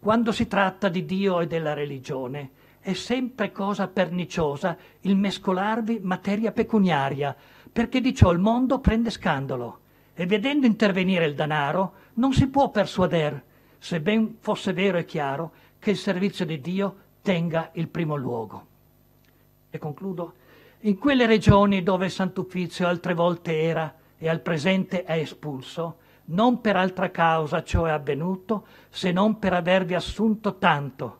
Speaker 2: quando si tratta di Dio e della religione, è sempre cosa perniciosa il mescolarvi materia pecuniaria, perché di ciò il mondo prende scandalo e vedendo intervenire il danaro, non si può persuader, se ben fosse vero e chiaro, che il servizio di Dio tenga il primo luogo. E concludo, in quelle regioni dove il Sant'Uffizio altre volte era e al presente è espulso, non per altra causa ciò è avvenuto, se non per avervi assunto tanto,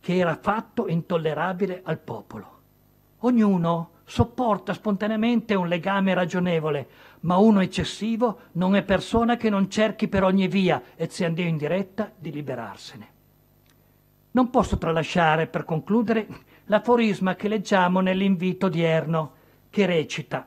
Speaker 2: che era fatto intollerabile al popolo. Ognuno sopporta spontaneamente un legame ragionevole, ma uno eccessivo non è persona che non cerchi per ogni via, e se andiamo in diretta, di liberarsene. Non posso tralasciare, per concludere, l'aforisma che leggiamo nell'invito odierno, che recita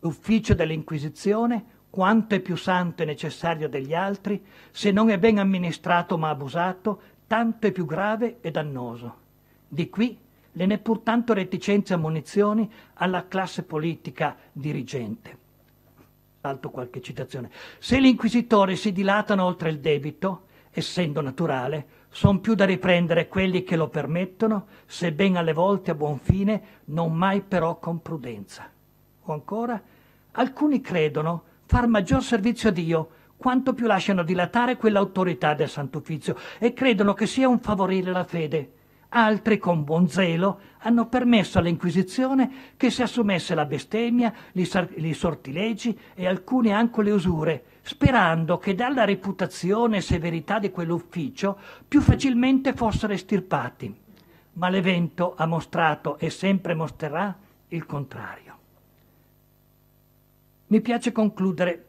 Speaker 2: L'ufficio dell'Inquisizione, quanto è più santo e necessario degli altri, se non è ben amministrato ma abusato, tanto è più grave e dannoso. Di qui le neppur tanto reticenze e ammonizioni alla classe politica dirigente. Salto qualche citazione. Se gli inquisitori si dilatano oltre il debito, essendo naturale, sono più da riprendere quelli che lo permettono, sebbene alle volte a buon fine, non mai però con prudenza. O ancora, alcuni credono far maggior servizio a Dio quanto più lasciano dilatare quell'autorità del Sant'Uffizio e credono che sia un favorire la fede, Altri, con buon zelo, hanno permesso all'Inquisizione che si assumesse la bestemmia, i sortilegi e alcune anche le usure, sperando che dalla reputazione e severità di quell'ufficio più facilmente fossero estirpati. Ma l'evento ha mostrato e sempre mostrerà il contrario. Mi piace concludere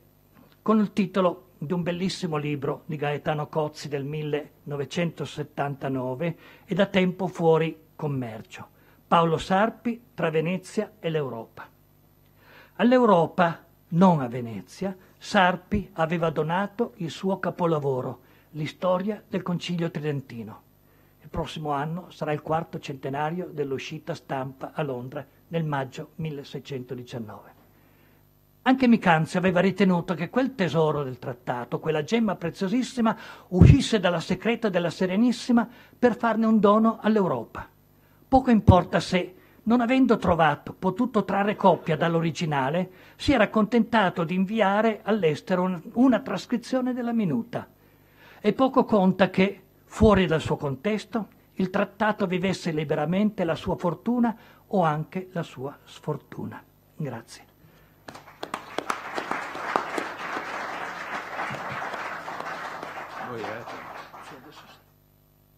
Speaker 2: con il titolo di un bellissimo libro di Gaetano Cozzi del 1979 e da tempo fuori commercio. Paolo Sarpi tra Venezia e l'Europa. All'Europa, non a Venezia, Sarpi aveva donato il suo capolavoro, l'Istoria del Concilio Tridentino. Il prossimo anno sarà il quarto centenario dell'uscita stampa a Londra nel maggio 1619. Anche Micanzi aveva ritenuto che quel tesoro del trattato, quella gemma preziosissima, uscisse dalla segreta della Serenissima per farne un dono all'Europa. Poco importa se, non avendo trovato, potuto trarre copia dall'originale, si era contentato di inviare all'estero una trascrizione della minuta. E poco conta che, fuori dal suo contesto, il trattato vivesse liberamente la sua fortuna o anche la sua sfortuna. Grazie.
Speaker 3: Eh.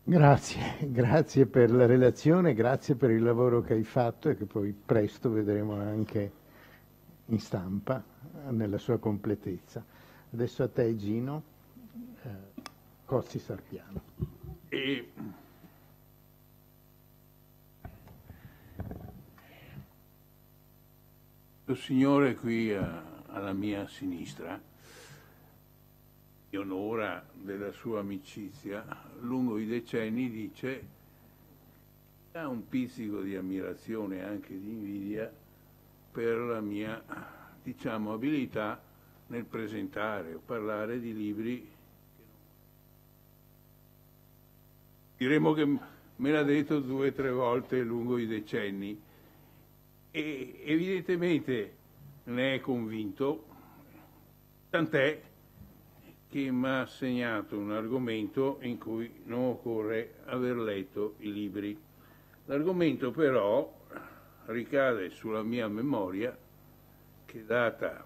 Speaker 1: Grazie, grazie per la relazione, grazie per il lavoro che hai fatto e che poi presto vedremo anche in stampa nella sua completezza. Adesso a te Gino, eh, Cozzi Sarpiano.
Speaker 3: E... Lo signore qui a, eh, alla mia sinistra onora della sua amicizia, lungo i decenni dice, ha un pizzico di ammirazione e anche di invidia per la mia, diciamo, abilità nel presentare o parlare di libri. Diremo che me l'ha detto due o tre volte lungo i decenni e evidentemente ne è convinto, tant'è che mi ha assegnato un argomento in cui non occorre aver letto i libri. L'argomento però ricade sulla mia memoria che data la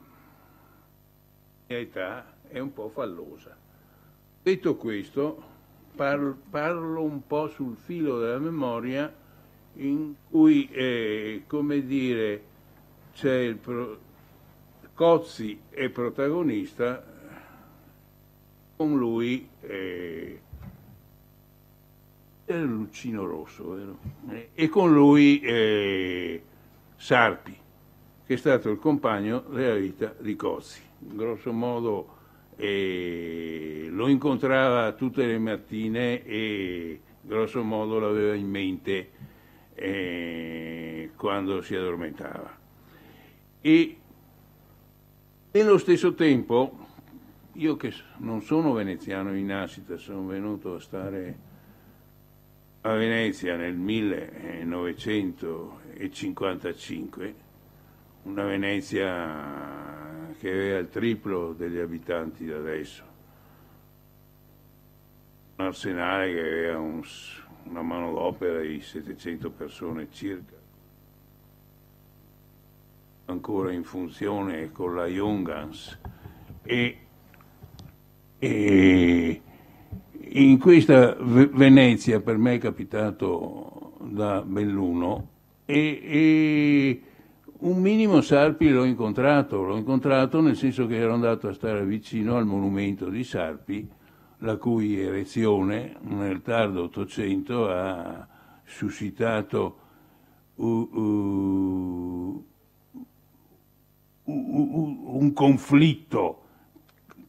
Speaker 3: mia età è un po' fallosa. Detto questo, parlo, parlo un po' sul filo della memoria in cui, eh, come dire, c'è il pro- Cozzi è protagonista con lui eh, era Lucino Rosso, vero? Eh, e con lui eh, Sarpi, che è stato il compagno della vita di Cozzi. grosso modo eh, lo incontrava tutte le mattine e grosso modo l'aveva in mente eh, quando si addormentava. E nello stesso tempo io che non sono veneziano in nascita, sono venuto a stare a Venezia nel 1955, una Venezia che aveva il triplo degli abitanti da adesso, un arsenale che aveva un, una manodopera di 700 persone circa, ancora in funzione con la Jungans e e in questa Venezia per me è capitato da Belluno e, e un minimo Sarpi l'ho incontrato, l'ho incontrato nel senso che ero andato a stare vicino al monumento di Sarpi, la cui erezione nel tardo Ottocento ha suscitato uh, uh, un conflitto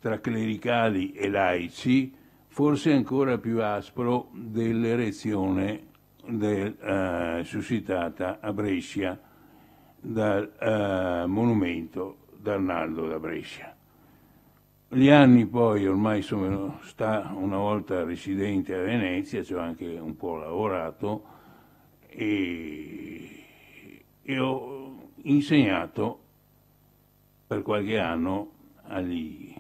Speaker 3: tra clericali e laici, forse ancora più aspro dell'erezione del, uh, suscitata a Brescia dal uh, monumento d'Arnaldo da Brescia. Gli anni poi, ormai sono sta una volta residente a Venezia, ci cioè ho anche un po' lavorato e, e ho insegnato per qualche anno agli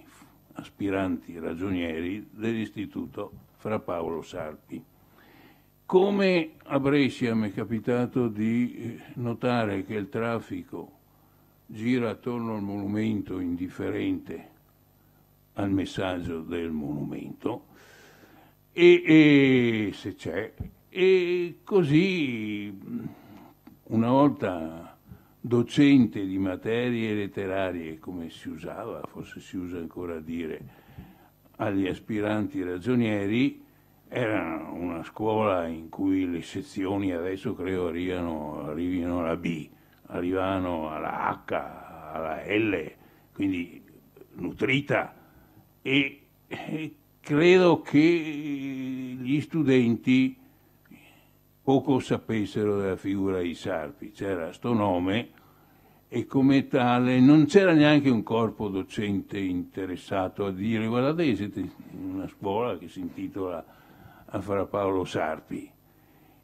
Speaker 3: aspiranti ragionieri dell'Istituto Fra Paolo Sarpi. Come a Brescia mi è capitato di notare che il traffico gira attorno al monumento indifferente al messaggio del monumento e, e se c'è e così una volta docente di materie letterarie, come si usava, forse si usa ancora a dire, agli aspiranti ragionieri, era una scuola in cui le sezioni adesso credo arrivano, arrivino alla B, arrivano alla H, alla L, quindi nutrita e, e credo che gli studenti poco sapessero della figura dei sarpi, c'era sto nome e come tale non c'era neanche un corpo docente interessato a dire guardate siete in una scuola che si intitola a Fra Paolo Sarpi,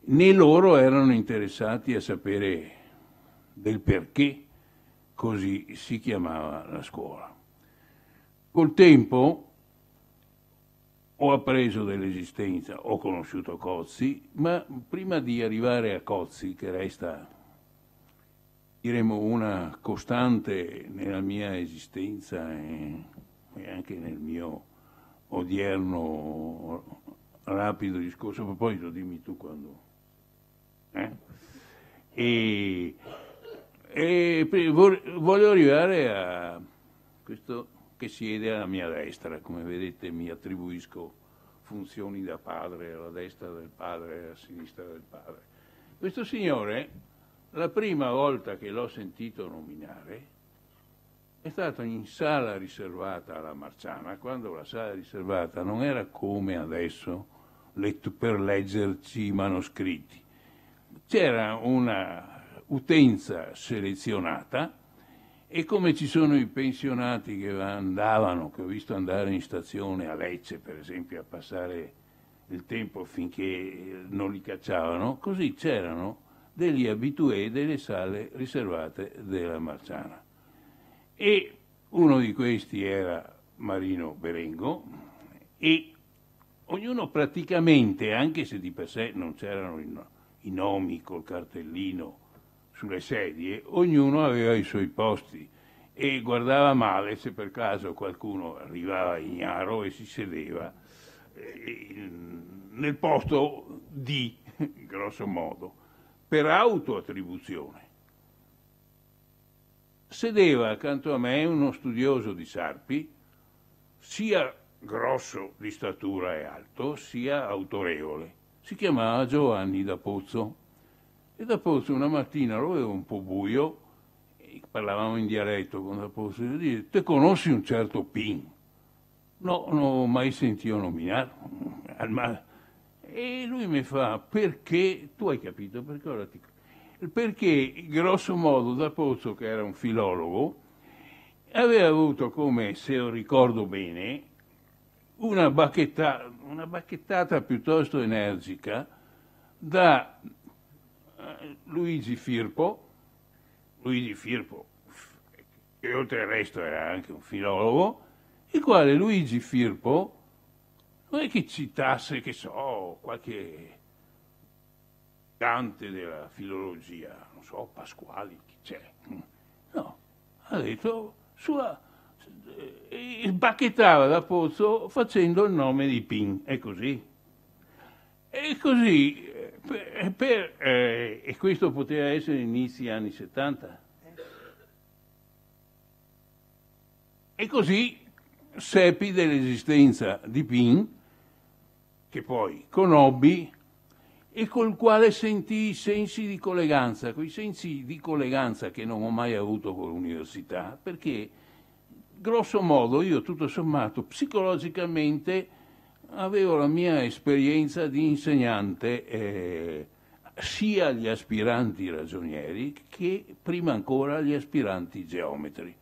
Speaker 3: né loro erano interessati a sapere del perché così si chiamava la scuola. Col tempo ho appreso dell'esistenza, ho conosciuto Cozzi, ma prima di arrivare a Cozzi, che resta, diremo, una costante nella mia esistenza e, e anche nel mio odierno rapido discorso, a proposito dimmi tu quando... Eh? E, e voglio arrivare a questo che siede alla mia destra. Come vedete mi attribuisco funzioni da padre, alla destra del padre, e alla sinistra del padre. Questo signore, la prima volta che l'ho sentito nominare, è stato in sala riservata alla Marciana, quando la sala riservata non era come adesso per leggerci i manoscritti. C'era una utenza selezionata e come ci sono i pensionati che andavano, che ho visto andare in stazione a Lecce per esempio a passare il tempo finché eh, non li cacciavano, così c'erano degli abitué delle sale riservate della Marciana. E uno di questi era Marino Berengo e ognuno praticamente, anche se di per sé non c'erano i nomi col cartellino, sulle sedie, ognuno aveva i suoi posti e guardava male se per caso qualcuno arrivava ignaro e si sedeva eh, nel posto di, grosso modo, per autoattribuzione. Sedeva accanto a me uno studioso di Sarpi, sia grosso di statura e alto, sia autorevole. Si chiamava Giovanni da Pozzo e da Pozzo una mattina lo vedo un po' buio, e parlavamo in dialetto con da Pozzo, e dice, te conosci un certo Pin? No, non ho mai sentito nominare. E lui mi fa, perché, tu hai capito, perché ora ti... Perché, grosso modo, da Pozzo, che era un filologo, aveva avuto come, se ricordo bene, una, bacchetta, una bacchettata piuttosto energica da eh, Luigi Firpo, Luigi Firpo, che oltre al resto era anche un filologo, il quale Luigi Firpo non è che citasse, che so, qualche Dante della filologia, non so, Pasquali, chi c'è. No, ha detto sua sbacchettava eh, da Pozzo facendo il nome di Pin, è così. E così, per, eh, per, eh, e questo poteva essere inizi anni 70. E così seppi dell'esistenza di Pin, che poi conobbi e col quale sentì i sensi di colleganza, quei sensi di colleganza che non ho mai avuto con l'università, perché grosso modo io tutto sommato psicologicamente avevo la mia esperienza di insegnante eh, sia agli aspiranti ragionieri che prima ancora agli aspiranti geometri.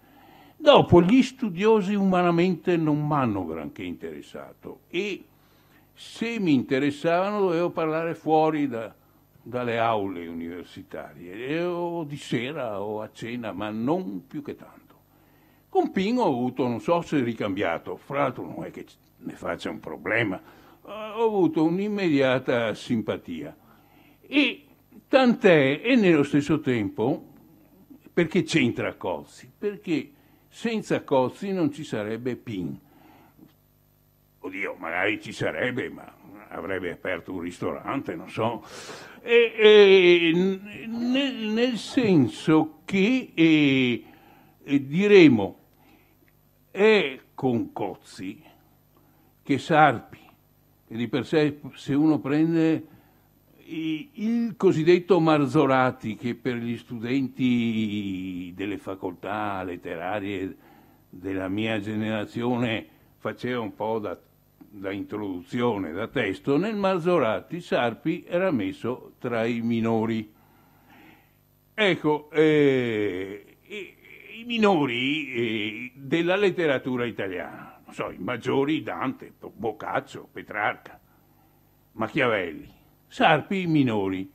Speaker 3: Dopo gli studiosi umanamente non mi hanno granché interessato e se mi interessavano dovevo parlare fuori da, dalle aule universitarie o di sera o a cena, ma non più che tanto. Con Ping ho avuto, non so se ricambiato, fra l'altro non è che ne faccia un problema, eh, ho avuto un'immediata simpatia. E tant'è, e nello stesso tempo, perché c'entra Cozzi? Perché senza Cozzi non ci sarebbe Pin. Oddio, magari ci sarebbe, ma avrebbe aperto un ristorante, non so. E, e, nel, nel, senso che e, eh, diremo è con Cozzi che sarpi, e di per sé se uno prende il cosiddetto Marzorati, che per gli studenti delle facoltà letterarie della mia generazione faceva un po' da, da introduzione, da testo, nel Marzorati Sarpi era messo tra i minori. Ecco, eh, i minori eh, della letteratura italiana non so, i maggiori Dante, Boccaccio, Petrarca, Machiavelli, Sarpi i minori.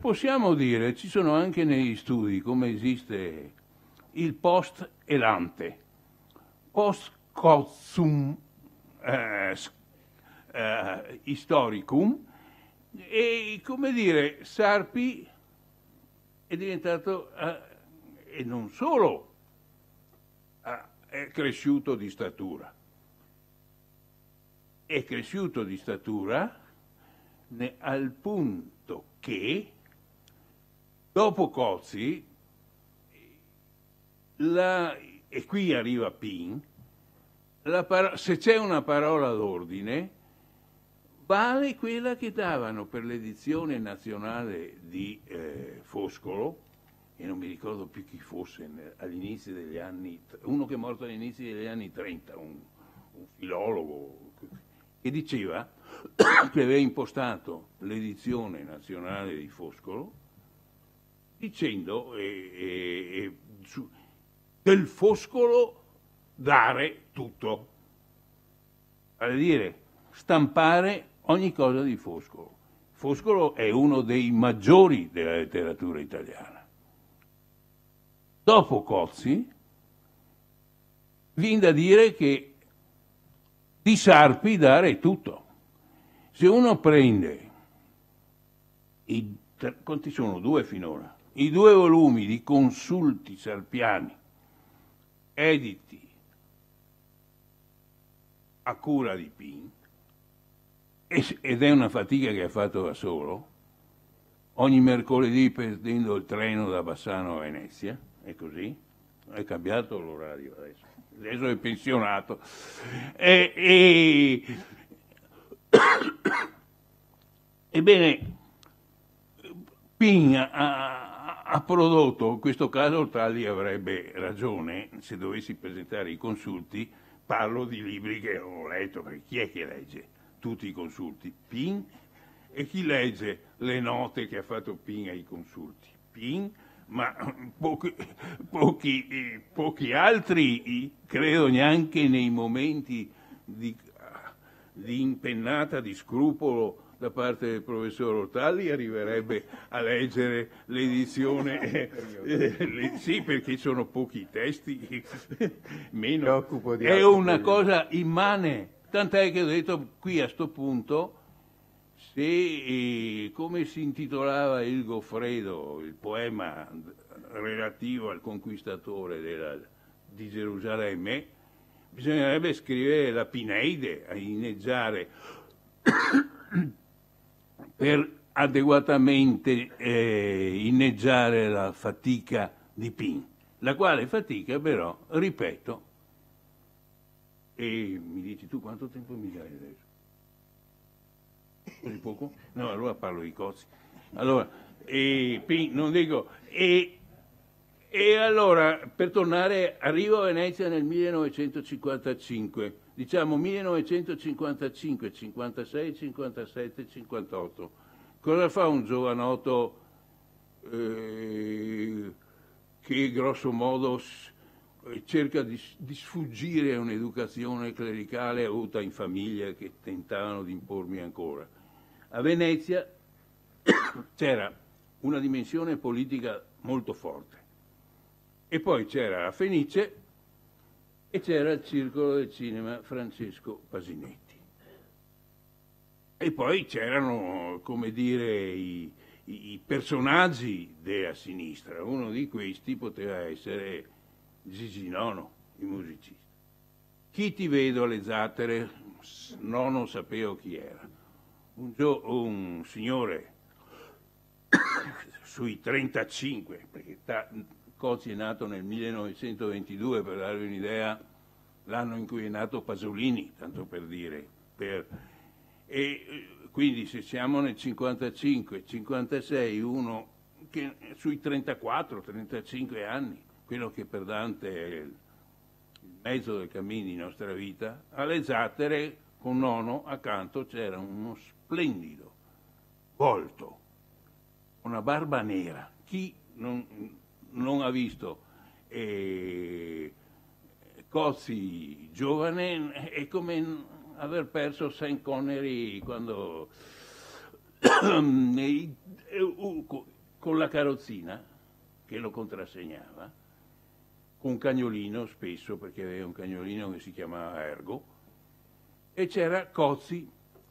Speaker 3: Possiamo dire, ci sono anche negli studi come esiste il post elante, post cozum eh, eh, historicum e come dire Sarpi è diventato eh, e non solo è cresciuto di statura. È cresciuto di statura al punto che dopo Cozzi, la, e qui arriva Pin, parola, se c'è una parola d'ordine, vale quella che davano per l'edizione nazionale di eh, Foscolo e non mi ricordo più chi fosse, all'inizio degli anni, uno che è morto all'inizio degli anni 30, un, un filologo, che diceva che aveva impostato l'edizione nazionale di Foscolo dicendo e, e, e, su, del Foscolo dare tutto, vale dire stampare ogni cosa di Foscolo. Foscolo è uno dei maggiori della letteratura italiana dopo Cozzi, viene da dire che di Sarpi dare tutto. Se uno prende, i, quanti sono? Due finora. I due volumi di consulti sarpiani, editi a cura di Pin, ed è una fatica che ha fatto da solo, ogni mercoledì prendendo il treno da Bassano a Venezia, è così, è cambiato l'orario adesso, adesso è pensionato. E, e... Ebbene, Ping ha, ha, prodotto, in questo caso Tali avrebbe ragione, se dovessi presentare i consulti, parlo di libri che ho letto, perché chi è che legge? Tutti i consulti, Ping? e chi legge le note che ha fatto Ping ai consulti? Ping? ma pochi, pochi, pochi altri credo neanche nei momenti di, di impennata, di scrupolo da parte del professor Ortalli arriverebbe a leggere l'edizione, eh, eh, sì perché sono pochi i testi, meno, è una cosa immane, tant'è che ho detto qui a sto punto se, come si intitolava il Goffredo, il poema relativo al conquistatore della, di Gerusalemme, bisognerebbe scrivere la Pineide, a inneggiare per adeguatamente eh, inneggiare la fatica di Pin, la quale fatica però, ripeto, e mi dici tu quanto tempo mi dai adesso? per poco? No, allora parlo di cozzi. Allora, e, non dico, e, e allora, per tornare, arrivo a Venezia nel 1955, diciamo 1955, 56, 57, 58. Cosa fa un giovanotto eh, che grosso modo eh, cerca di, di, sfuggire a un'educazione clericale avuta in famiglia che tentavano di impormi ancora. A Venezia c'era una dimensione politica molto forte. E poi c'era a Fenice e c'era il Circolo del Cinema Francesco Pasinetti. E poi c'erano, come dire, i, i personaggi della sinistra. Uno di questi poteva essere Gigi Nono, il musicista. Chi ti vedo alle zattere? No, non sapevo chi era un, un signore sui 35, perché ta- Cozzi è nato nel 1922, per darvi un'idea, l'anno in cui è nato Pasolini, tanto per dire. Per... E eh, quindi se siamo nel 55, 56, uno che sui 34, 35 anni, quello che per Dante è il mezzo del cammino di nostra vita, alle zattere con nono accanto c'era uno spazio splendido volto, una barba nera. Chi non, non ha visto eh, Cozzi giovane è come aver perso St. Connery quando eh, con la carrozzina che lo contrassegnava, con un cagnolino spesso, perché aveva un cagnolino che si chiamava Ergo, e c'era Cozzi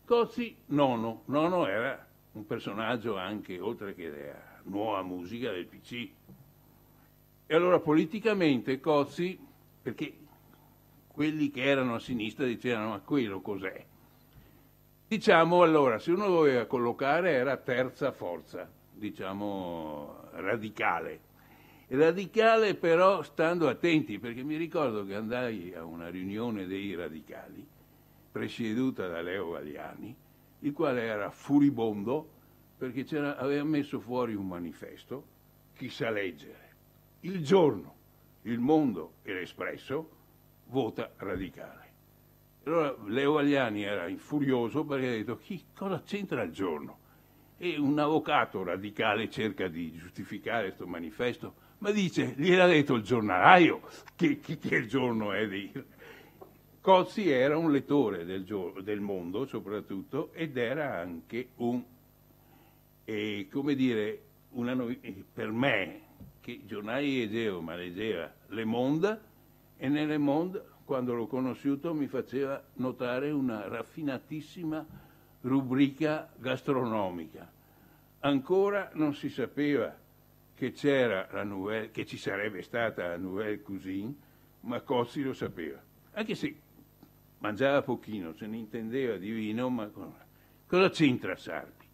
Speaker 3: Cozzi Nono. Nono era un personaggio anche, oltre che della nuova musica del PC. E allora politicamente Cozzi, perché quelli che erano a sinistra dicevano ma quello cos'è? Diciamo allora, se uno doveva collocare era terza forza, diciamo radicale. Radicale però stando attenti, perché mi ricordo che andai a una riunione dei radicali presieduta da Leo Galliani, il quale era furibondo perché aveva messo fuori un manifesto, chissà leggere, il giorno, il mondo e l'espresso, vota radicale. Allora Leo Gagliani era infurioso perché ha detto chi, cosa c'entra il giorno? E un avvocato radicale cerca di giustificare questo manifesto, ma dice, gliel'ha detto il giornalaio che, che, che giorno è di Cozzi era un lettore del, del mondo soprattutto ed era anche un, eh, come dire, per me, che giornali leggevo, ma leggeva Le Monde, e nelle Monde, quando l'ho conosciuto, mi faceva notare una raffinatissima rubrica gastronomica. Ancora non si sapeva che, nouvelle, che ci sarebbe stata la Nouvelle Cuisine, ma Cozzi lo sapeva. Anche se mangiava pochino, se ne intendeva di vino, ma cosa c'entra Sarpi?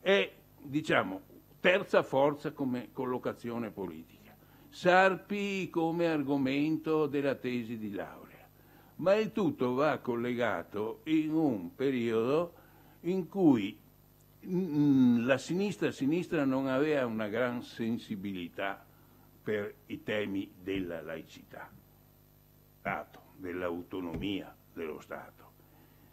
Speaker 3: È, diciamo, terza forza come collocazione politica. Sarpi come argomento della tesi di laurea, ma il tutto va collegato in un periodo in cui mm, la sinistra, sinistra non aveva una gran sensibilità per i temi della laicità, dell'autonomia, dello Stato.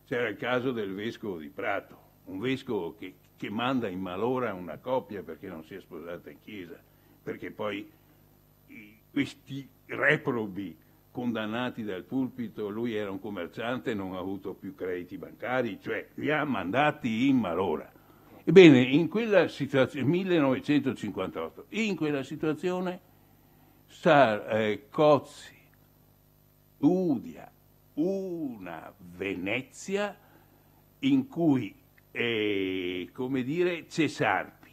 Speaker 3: C'era il caso del vescovo di Prato, un vescovo che, che manda in malora una coppia perché non si è sposata in chiesa, perché poi questi reprobi condannati dal pulpito, lui era un commerciante, non ha avuto più crediti bancari, cioè li ha mandati in malora. Ebbene, in quella situazione, 1958, in quella situazione Sar, eh, Cozzi Udia, una Venezia in cui, eh, come dire, c'è Sarpi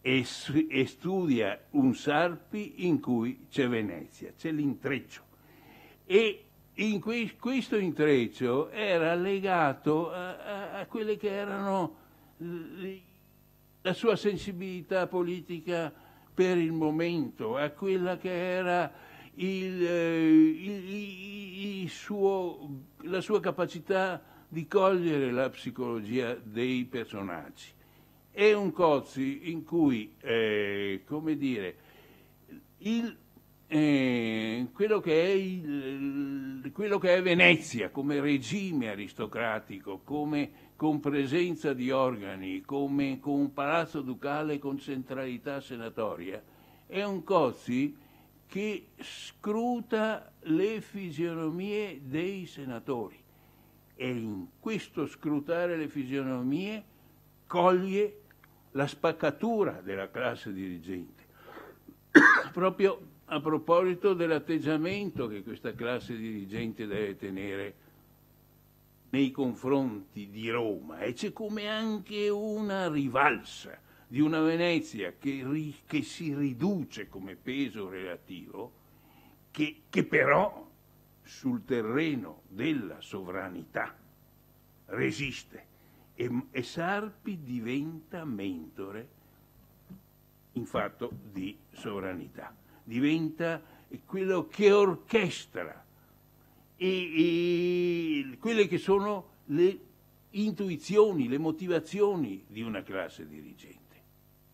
Speaker 3: e, e studia un Sarpi in cui c'è Venezia, c'è l'intreccio. E in que- questo intreccio era legato a, a, a quelle che erano la sua sensibilità politica per il momento, a quella che era il, eh, il, il suo, la sua capacità di cogliere la psicologia dei personaggi. È un Cozzi in cui, eh, come dire, il, eh, quello, che il, quello, che è Venezia come regime aristocratico, come con presenza di organi, come con un palazzo ducale con centralità senatoria, è un Cozzi che scruta le fisionomie dei senatori e in questo scrutare le fisionomie coglie la spaccatura della classe dirigente. Proprio a proposito dell'atteggiamento che questa classe dirigente deve tenere nei confronti di Roma e c'è come anche una rivalsa di una Venezia che, ri, che si riduce come peso relativo, che, che però sul terreno della sovranità resiste e, e Sarpi diventa mentore in fatto di sovranità, diventa quello che orchestra e, e, quelle che sono le intuizioni, le motivazioni di una classe dirigente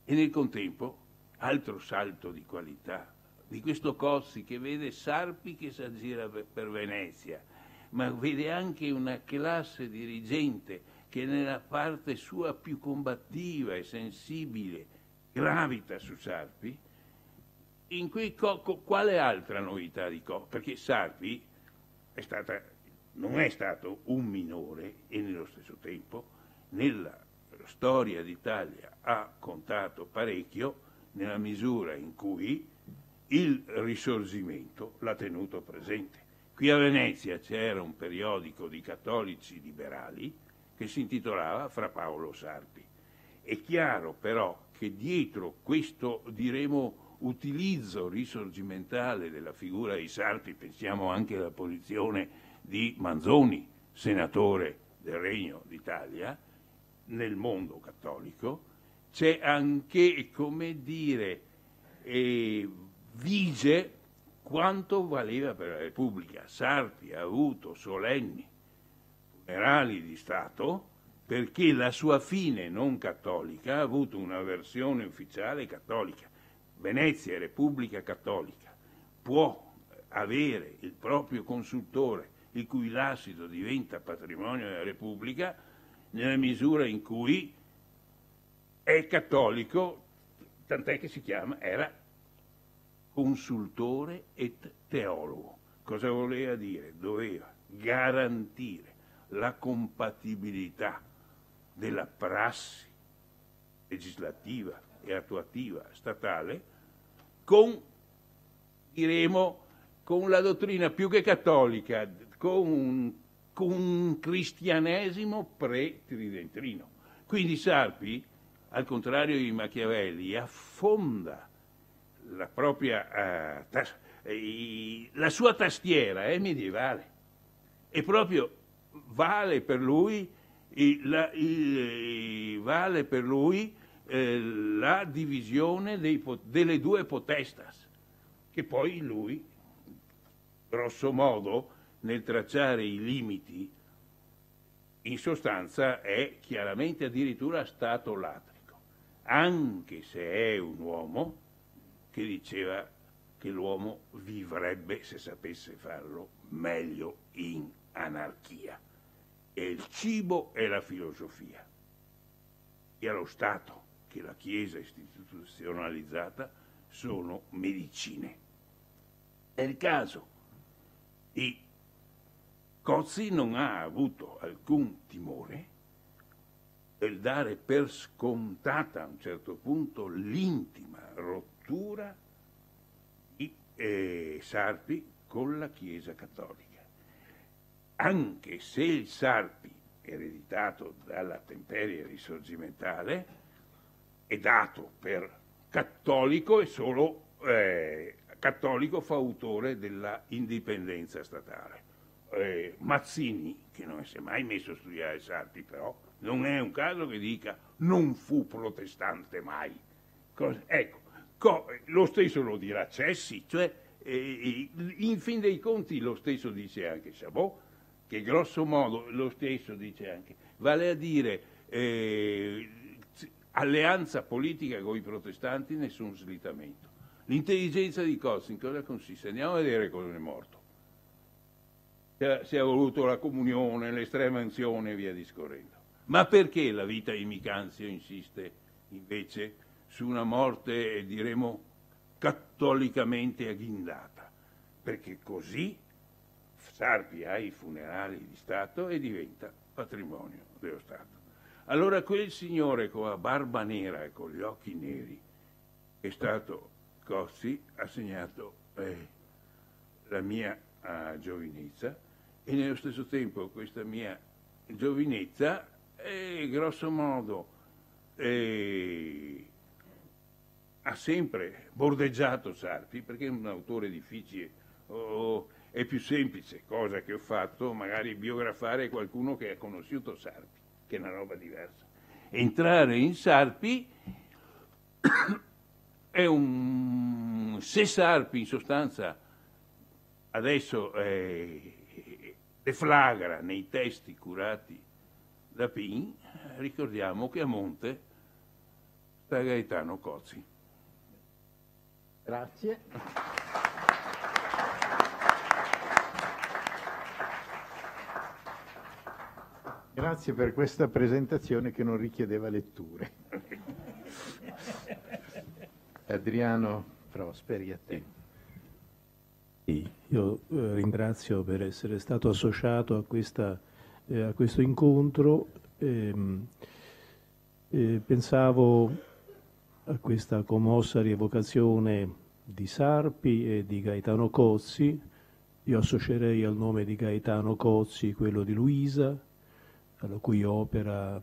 Speaker 3: e nel contempo altro salto di qualità di questo Cozzi che vede Sarpi che si aggira per Venezia, ma vede anche una classe dirigente che nella parte sua più combattiva e sensibile gravita su Sarpi, in cui Cocco quale altra novità di Cozzi? Perché Sarpi è stata, non è stato un minore e nello stesso tempo nella storia d'Italia ha contato parecchio nella misura in cui il risorgimento l'ha tenuto presente. Qui a Venezia c'era un periodico di cattolici liberali che si intitolava Fra Paolo Sarpi. È chiaro però che dietro questo, diremo, utilizzo risorgimentale della figura di Sarpi, pensiamo anche alla posizione di Manzoni, senatore del Regno d'Italia, nel mondo cattolico, c'è anche, come dire, eh, vige quanto valeva per la Repubblica. Sarti ha avuto solenni funerali di Stato perché la sua fine non cattolica ha avuto una versione ufficiale cattolica. Venezia è Repubblica Cattolica, può avere il proprio consultore il cui lascito diventa patrimonio della Repubblica nella misura in cui è cattolico, tant'è che si chiama, era consultore e teologo. Cosa voleva dire? Doveva garantire la compatibilità della prassi legislativa e attuativa statale con, diremo, con la dottrina più che cattolica, con un, con un cristianesimo pre-tridentrino. Quindi Sarpi al contrario di Machiavelli, affonda la, propria, eh, tas- la sua tastiera è eh, medievale e proprio vale per lui, la, vale per lui eh, la divisione dei, delle due potestas, che poi lui, grosso modo, nel tracciare i limiti, in sostanza è chiaramente addirittura stato lato anche se è un uomo, che diceva che l'uomo vivrebbe, se sapesse farlo, meglio in anarchia. E il cibo è la filosofia. E allo Stato, che la Chiesa istituzionalizzata, sono medicine. È il caso di Cozzi non ha avuto alcun timore dare per scontata a un certo punto l'intima rottura di eh, Sarpi con la Chiesa Cattolica. Anche se il Sarpi, ereditato dalla temperia risorgimentale, è dato per cattolico e solo eh, cattolico fautore della indipendenza statale. Eh, Mazzini, che non si è mai messo a studiare Sarpi però, non è un caso che dica non fu protestante mai. Cos ecco, lo stesso lo dirà Cessi, cioè eh, eh, in fin dei conti lo stesso dice anche Chabot, che grosso modo lo stesso dice anche, vale a dire eh, alleanza politica con i protestanti, nessun slittamento. L'intelligenza di Cossi in cosa consiste? Andiamo a vedere cosa è morto. Si è voluto la comunione, l'estrema unzione e via discorrendo. Ma perché la vita di Micanzio insiste invece su una morte, eh, diremo, cattolicamente agghindata? Perché così Sarpi ha i funerali di Stato e diventa patrimonio dello Stato. Allora quel signore con la barba nera e con gli occhi neri è stato Cozzi, ha segnato eh, la mia eh, giovinezza e nello stesso tempo questa mia giovinezza e eh, grosso modo eh, ha sempre bordeggiato Sarpi perché è un autore difficile oh, è più semplice cosa che ho fatto magari biografare qualcuno che ha conosciuto Sarpi che è una roba diversa entrare in Sarpi è un se Sarpi in sostanza adesso eh, deflagra nei testi curati da Pin, ricordiamo che a monte sta Gaetano Cozzi. Grazie.
Speaker 1: Grazie per questa presentazione che non richiedeva letture. Adriano Prosperi, a te.
Speaker 4: Io eh, ringrazio per essere stato associato a questa eh, a questo incontro ehm, eh, pensavo a questa commossa rievocazione di Sarpi e di Gaetano Cozzi, io associerei al nome di Gaetano Cozzi quello di Luisa, alla cui opera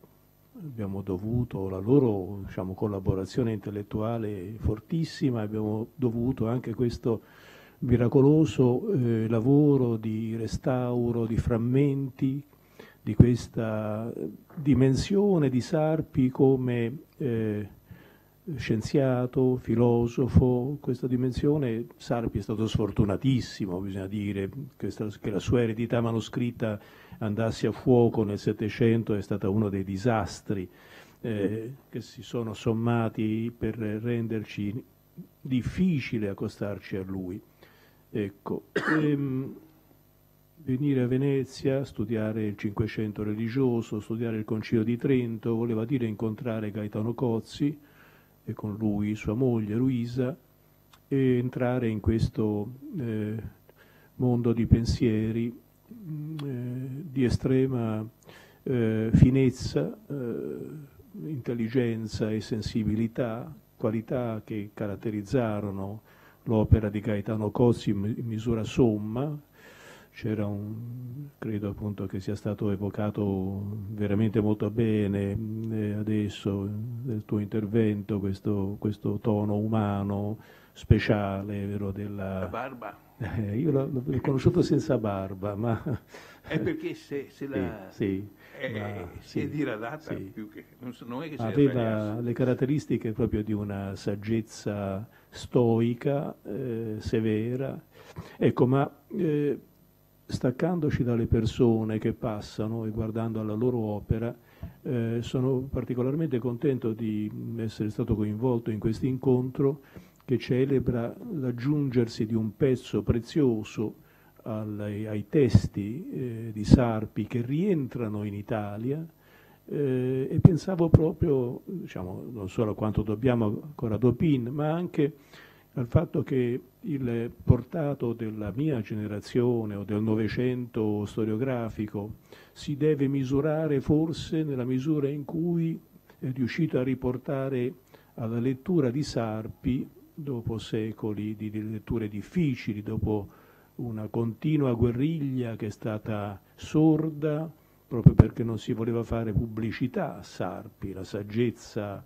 Speaker 4: abbiamo dovuto, la loro diciamo, collaborazione intellettuale fortissima, abbiamo dovuto anche questo miracoloso eh, lavoro di restauro di frammenti di questa dimensione di Sarpi come eh, scienziato, filosofo, questa dimensione Sarpi è stato sfortunatissimo, bisogna dire, questa, che la sua eredità manoscritta andasse a fuoco nel Settecento è stato uno dei disastri eh, che si sono sommati per renderci difficile accostarci a lui. Ecco, ehm, venire a Venezia, studiare il Cinquecento religioso, studiare il Concilio di Trento, voleva dire incontrare Gaetano Cozzi e con lui sua moglie Luisa e entrare in questo eh, mondo di pensieri mm, eh, di estrema eh, finezza, eh, intelligenza e sensibilità, qualità che caratterizzarono l'opera di Gaetano Cozzi in misura somma, c'era un, credo appunto che sia stato evocato veramente molto bene mm, eh, adesso nel eh, tuo intervento, questo, questo tono umano speciale, vero, della... La barba. Eh, io l'ho, conosciuto senza barba, ma... È perché
Speaker 3: se, se la... Sì, sì, è, ma, si sì, è diradata sì. più che... Non, so, non è che Aveva
Speaker 4: le caratteristiche proprio di una saggezza stoica, eh, severa, ecco, ma... Eh, staccandoci dalle persone che passano e guardando alla loro opera, eh, sono particolarmente contento di essere stato coinvolto in questo incontro che celebra l'aggiungersi di un pezzo prezioso al, ai testi eh, di Sarpi che rientrano in Italia eh, e pensavo proprio, diciamo, non solo a quanto dobbiamo ancora ad Pin, ma anche al fatto che il portato della mia generazione o del Novecento storiografico si deve misurare forse nella misura in cui è riuscito a riportare alla lettura di Sarpi, dopo secoli di letture difficili, dopo una continua guerriglia che è stata sorda proprio perché non si voleva fare pubblicità a Sarpi, la saggezza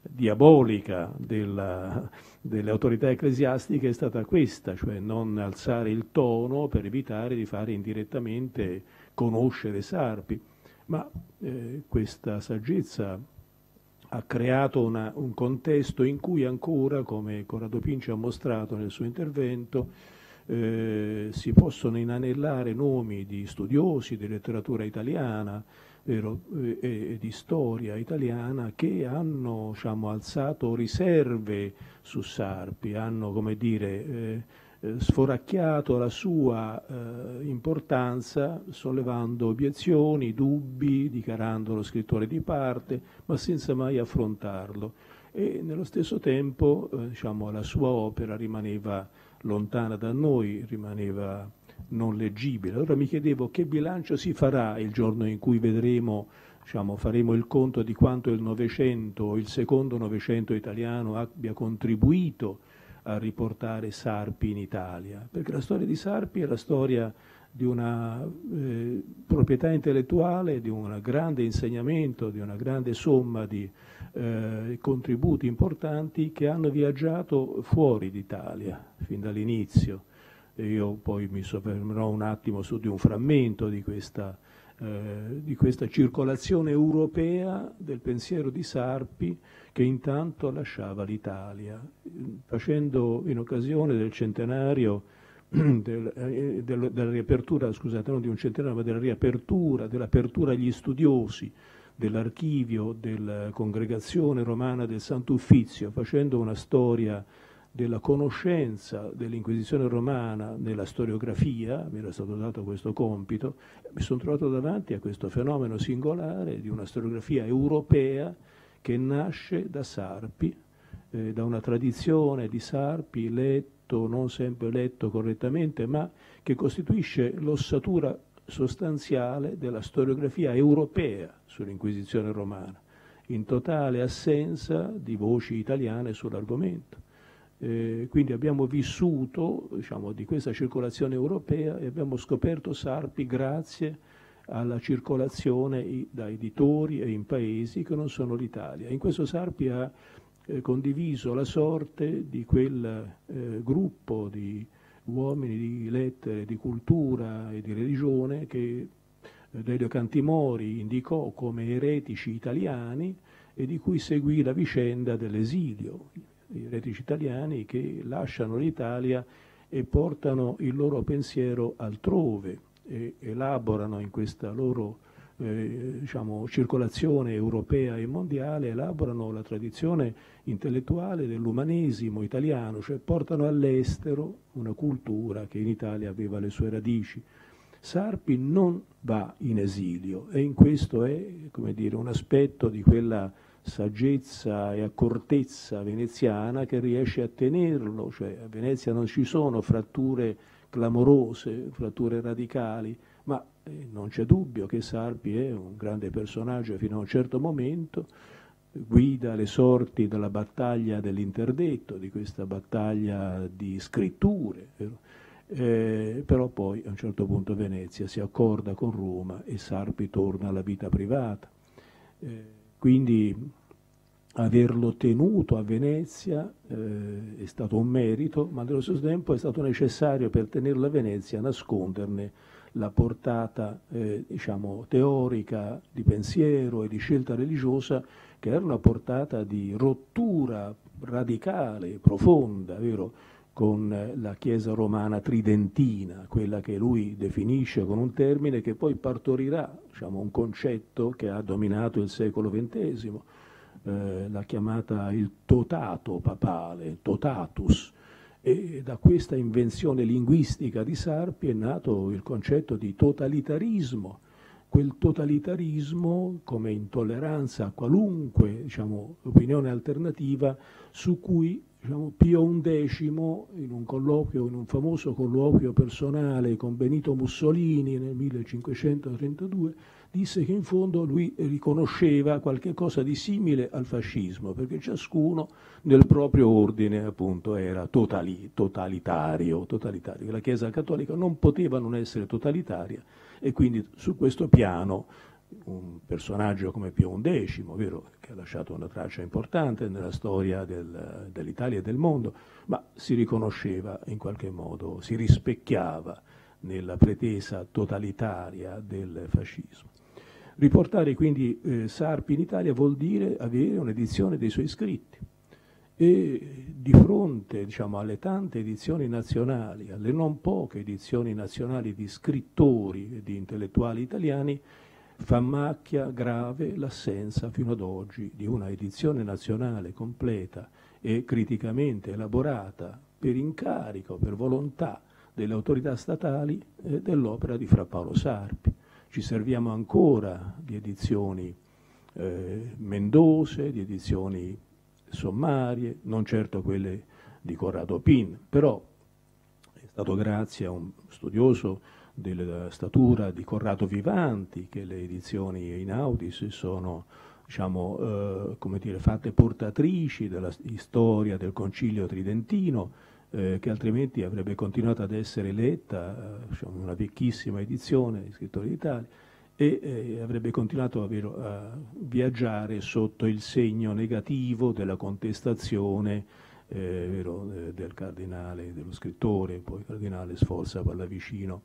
Speaker 4: diabolica della, delle autorità ecclesiastiche è stata questa, cioè non alzare il tono per evitare di fare indirettamente conoscere Sarpi. Ma eh, questa saggezza ha creato una, un contesto in cui ancora, come Corrado Pinci ha mostrato nel suo intervento, eh, si possono inanellare nomi di studiosi di letteratura italiana, e eh, eh, eh, di storia italiana che hanno diciamo, alzato riserve su Sarpi, hanno come dire, eh, sforacchiato la sua eh, importanza sollevando obiezioni, dubbi, dichiarando lo scrittore di parte, ma senza mai affrontarlo. E nello stesso tempo eh, diciamo, la sua opera rimaneva lontana da noi, rimaneva non leggibile. Allora mi chiedevo che bilancio si farà il giorno in cui vedremo, diciamo, faremo il conto di quanto il Novecento, il secondo Novecento italiano abbia contribuito a riportare Sarpi in Italia, perché la storia di Sarpi è la storia di una eh, proprietà intellettuale, di un grande insegnamento, di una grande somma di eh, contributi importanti che hanno viaggiato fuori d'Italia fin dall'inizio e Io poi mi soffermerò un attimo su di un frammento di questa, eh, di questa circolazione europea del pensiero di Sarpi che intanto lasciava l'Italia, facendo in occasione del centenario del, eh, del, della riapertura, scusate, non di un centenario, ma della riapertura, dell'apertura agli studiosi dell'archivio della congregazione romana del Sant'Uffizio, facendo una storia della conoscenza dell'Inquisizione romana nella storiografia, mi era stato dato questo compito, mi sono trovato davanti a questo fenomeno singolare di una storiografia europea che nasce da Sarpi, eh, da una tradizione di Sarpi letto, non sempre letto correttamente, ma che costituisce l'ossatura sostanziale della storiografia europea sull'Inquisizione romana, in totale assenza di voci italiane sull'argomento. Eh, quindi abbiamo vissuto diciamo, di questa circolazione europea e abbiamo scoperto Sarpi grazie alla circolazione da editori e in paesi che non sono l'Italia. In questo Sarpi ha eh, condiviso la sorte di quel eh, gruppo di uomini di lettere, di cultura e di religione che eh, Delio Cantimori indicò come eretici italiani e di cui seguì la vicenda dell'esilio i reduci italiani che lasciano l'Italia e portano il loro pensiero altrove e elaborano in questa loro eh, diciamo, circolazione europea e mondiale, elaborano la tradizione intellettuale dell'umanesimo italiano, cioè portano all'estero una cultura che in Italia aveva le sue radici. Sarpi non va in esilio e in questo è dire, un aspetto di quella saggezza e accortezza veneziana che riesce a tenerlo, cioè a Venezia non ci sono fratture clamorose, fratture radicali, ma eh, non c'è dubbio che Sarpi è un grande personaggio fino a un certo momento, guida le sorti della battaglia dell'interdetto, di questa battaglia di scritture, eh, però poi a un certo punto Venezia si accorda con Roma e Sarpi torna alla vita privata. Eh, quindi averlo tenuto a Venezia eh, è stato un merito, ma nello stesso tempo è stato necessario per tenerlo a Venezia nasconderne la portata eh, diciamo, teorica di pensiero e di scelta religiosa che era una portata di rottura radicale, profonda, vero? con la Chiesa romana tridentina, quella che lui definisce con un termine che poi partorirà diciamo, un concetto che ha dominato il secolo XX, eh, la chiamata il totato papale, totatus. E da questa invenzione linguistica di Sarpi è nato il concetto di totalitarismo, quel totalitarismo come intolleranza a qualunque diciamo, opinione alternativa su cui diciamo, Pio XI, in un, colloquio, in un famoso colloquio personale con Benito Mussolini nel 1532, disse che in fondo lui riconosceva qualche cosa di simile al fascismo, perché ciascuno nel proprio ordine appunto era totali, totalitario, totalitario. La Chiesa cattolica non poteva non essere totalitaria e quindi su questo piano un personaggio come Pio X, vero, che ha lasciato una traccia importante nella storia del, dell'Italia e del mondo, ma si riconosceva in qualche modo, si rispecchiava nella pretesa totalitaria del fascismo. Riportare quindi eh, Sarpi in Italia vuol dire avere un'edizione dei suoi scritti e di fronte diciamo, alle tante edizioni nazionali, alle non poche edizioni nazionali di scrittori e di intellettuali italiani, Fa macchia grave l'assenza fino ad oggi di una edizione nazionale completa e criticamente elaborata per incarico, per volontà delle autorità statali eh, dell'opera di Fra Paolo Sarpi. Ci serviamo ancora di edizioni eh, mendose, di edizioni sommarie, non certo quelle di Corrado Pin, però è stato grazie a un studioso della statura di Corrado Vivanti, che le edizioni Inaudis sono diciamo, eh, dire, fatte portatrici della storia del concilio tridentino, eh, che altrimenti avrebbe continuato ad essere letta, eh, diciamo, una vecchissima edizione di Scrittori d'Italia, e eh, avrebbe continuato a, a, viaggiare sotto il segno negativo della contestazione eh, vero, eh, del cardinale, dello scrittore, poi cardinale Sforza Pallavicino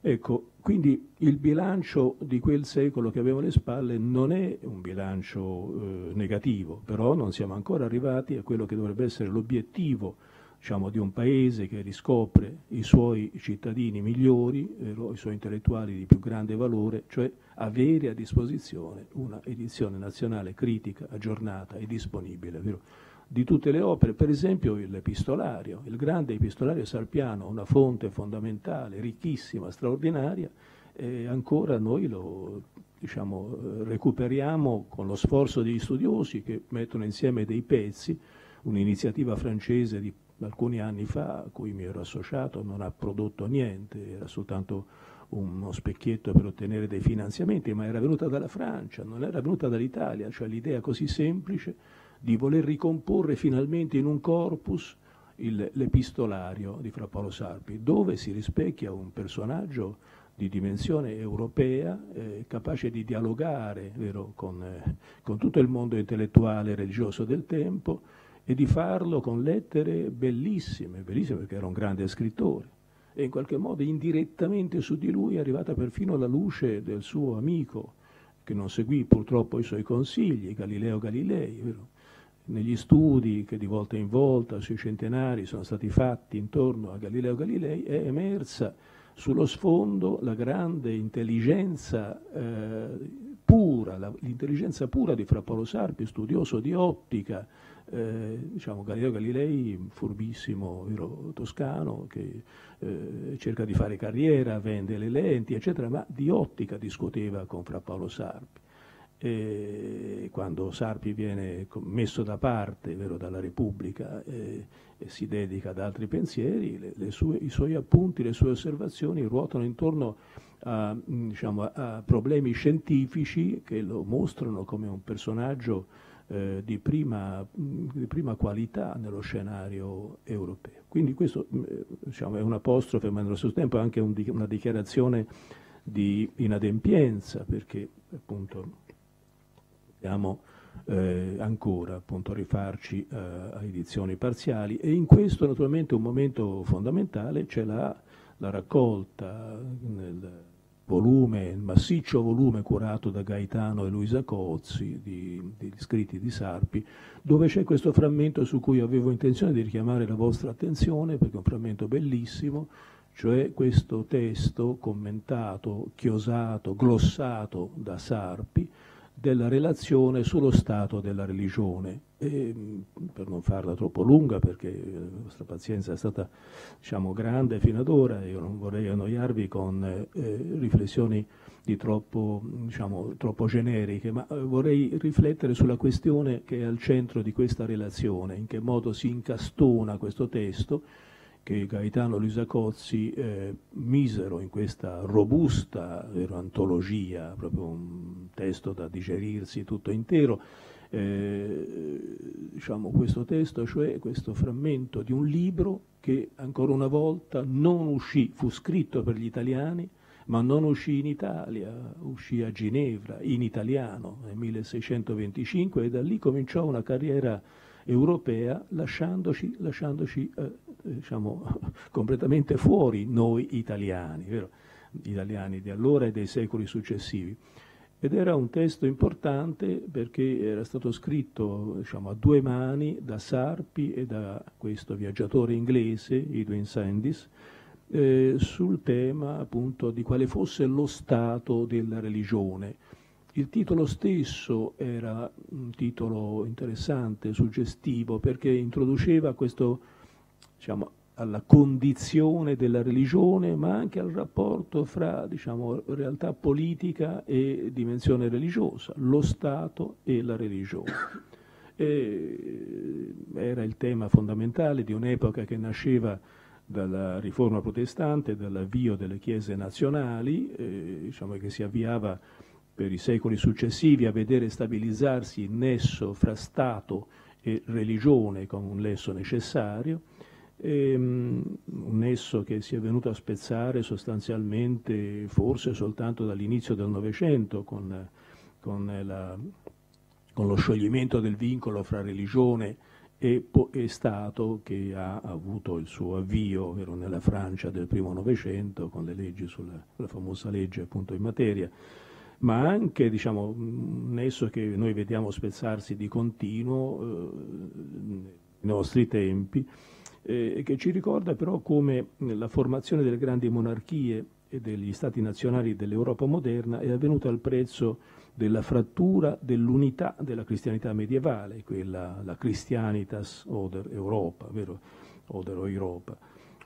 Speaker 4: Ecco, quindi il bilancio di quel secolo che avevo alle spalle non è un bilancio eh, negativo, però non siamo ancora arrivati a quello che dovrebbe essere l'obiettivo diciamo, di un paese che riscopre i suoi cittadini migliori, eh, i suoi intellettuali di più grande valore, cioè avere a disposizione una edizione nazionale critica, aggiornata e disponibile. Vero? di tutte le opere, per esempio l'epistolario, il grande epistolario sarpiano, una fonte fondamentale, ricchissima, straordinaria, e ancora noi lo diciamo, recuperiamo con lo sforzo degli studiosi che mettono insieme dei pezzi, un'iniziativa francese di alcuni anni fa, a cui mi ero associato, non ha prodotto niente, era soltanto uno specchietto per ottenere dei finanziamenti, ma era venuta dalla Francia, non era venuta dall'Italia, cioè l'idea così semplice di voler ricomporre finalmente in un corpus il, l'epistolario di Fra Paolo Sarpi, dove si rispecchia un personaggio di dimensione europea, eh, capace di dialogare vero, con, eh, con tutto il mondo intellettuale e religioso del tempo e di farlo con lettere bellissime, bellissime perché era un grande scrittore. E in qualche modo indirettamente su di lui è arrivata perfino la luce del suo amico, che non seguì purtroppo i suoi consigli, Galileo Galilei, vero? negli studi che di volta in volta sui centenari sono stati fatti intorno a Galileo Galilei è emersa sullo sfondo la grande intelligenza eh, pura, la, l'intelligenza pura di Fra Paolo Sarpi, studioso di ottica, eh, diciamo Galileo Galilei, furbissimo vero, toscano, che eh, cerca di fare carriera, vende le lenti, eccetera, ma di ottica discuteva con Fra Paolo Sarpi. E quando Sarpi viene messo da parte vero, dalla Repubblica e, e, si dedica ad altri pensieri, le, le sue, i suoi appunti, le sue osservazioni ruotano intorno a, diciamo, a problemi scientifici che lo mostrano come un personaggio eh, di, prima, di, prima, qualità nello scenario europeo. Quindi questo diciamo, è un apostrofe, ma nello stesso tempo è anche un, una dichiarazione di inadempienza, perché appunto dobbiamo eh, ancora appunto, rifarci eh, a edizioni parziali e in questo naturalmente un momento fondamentale c'è la, la raccolta nel volume, il massiccio volume curato da Gaetano e Luisa Cozzi di, degli scritti di Sarpi, dove c'è questo frammento su cui avevo intenzione di richiamare la vostra attenzione perché è un frammento bellissimo cioè questo testo commentato, chiosato, glossato da Sarpi, della relazione sullo stato della religione. E, mm, per non farla troppo lunga, perché eh, la vostra pazienza è stata diciamo, grande fino ad ora, io non vorrei annoiarvi con eh, riflessioni di troppo, diciamo, troppo generiche, ma eh, vorrei riflettere sulla questione che è al centro di questa relazione, in che modo si incastona questo testo che Gaetano Lisacozzi eh, misero in questa robusta antologia, proprio un testo da digerirsi tutto intero, eh, diciamo questo testo, cioè questo frammento di un libro che ancora una volta non uscì, fu scritto per gli italiani, ma non uscì in Italia, uscì a Ginevra in italiano nel 1625 e da lì cominciò una carriera europea lasciandoci, lasciandoci eh, diciamo, completamente fuori noi italiani, vero? italiani di allora e dei secoli successivi. Ed era un testo importante perché era stato scritto diciamo, a due mani da Sarpi e da questo viaggiatore inglese, Edwin Sandys, eh, sul tema appunto di quale fosse lo stato della religione. Il titolo stesso era un titolo interessante, suggestivo, perché introduceva questo diciamo, alla condizione della religione, ma anche al rapporto fra diciamo, realtà politica e dimensione religiosa, lo Stato e la religione. E eh, era il tema fondamentale di un'epoca che nasceva dalla riforma protestante, dall'avvio delle chiese nazionali, eh, diciamo che si avviava per i secoli successivi a vedere stabilizzarsi il nesso fra Stato e religione con un lesso necessario, Ehm, un nesso che si è venuto a spezzare sostanzialmente forse soltanto dall'inizio del Novecento con, con, con, lo scioglimento del vincolo fra religione e, e, Stato che ha avuto il suo avvio vero, nella Francia del primo Novecento con le leggi sulla la famosa legge appunto in materia ma anche diciamo, un nesso che noi vediamo spezzarsi di continuo eh, nei nostri tempi, eh, che ci ricorda però come la formazione delle grandi monarchie e degli stati nazionali dell'Europa moderna è avvenuta al prezzo della frattura dell'unità della cristianità medievale, quella la Christianitas oder Europa, vero? Oder Europa.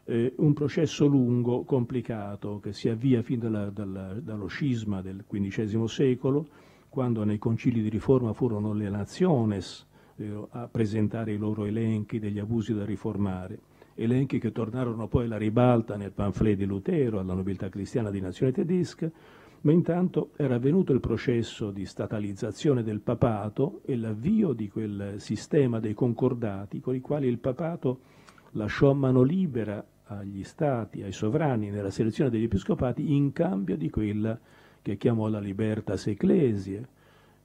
Speaker 4: Eh, un processo lungo, complicato, che si avvia fin dalla, dalla, dallo scisma del XV secolo, quando nei concili di riforma furono le naziones eh, a presentare i loro elenchi degli abusi da riformare, elenchi che tornarono poi alla ribalta nel pamphlet di Lutero, alla nobiltà cristiana di nazione tedesca, ma intanto era avvenuto il processo di statalizzazione del papato e l'avvio di quel sistema dei concordati con i quali il papato lasciò mano libera agli stati, ai sovrani nella selezione degli episcopati in cambio di quella che chiamò la libertas ecclesie,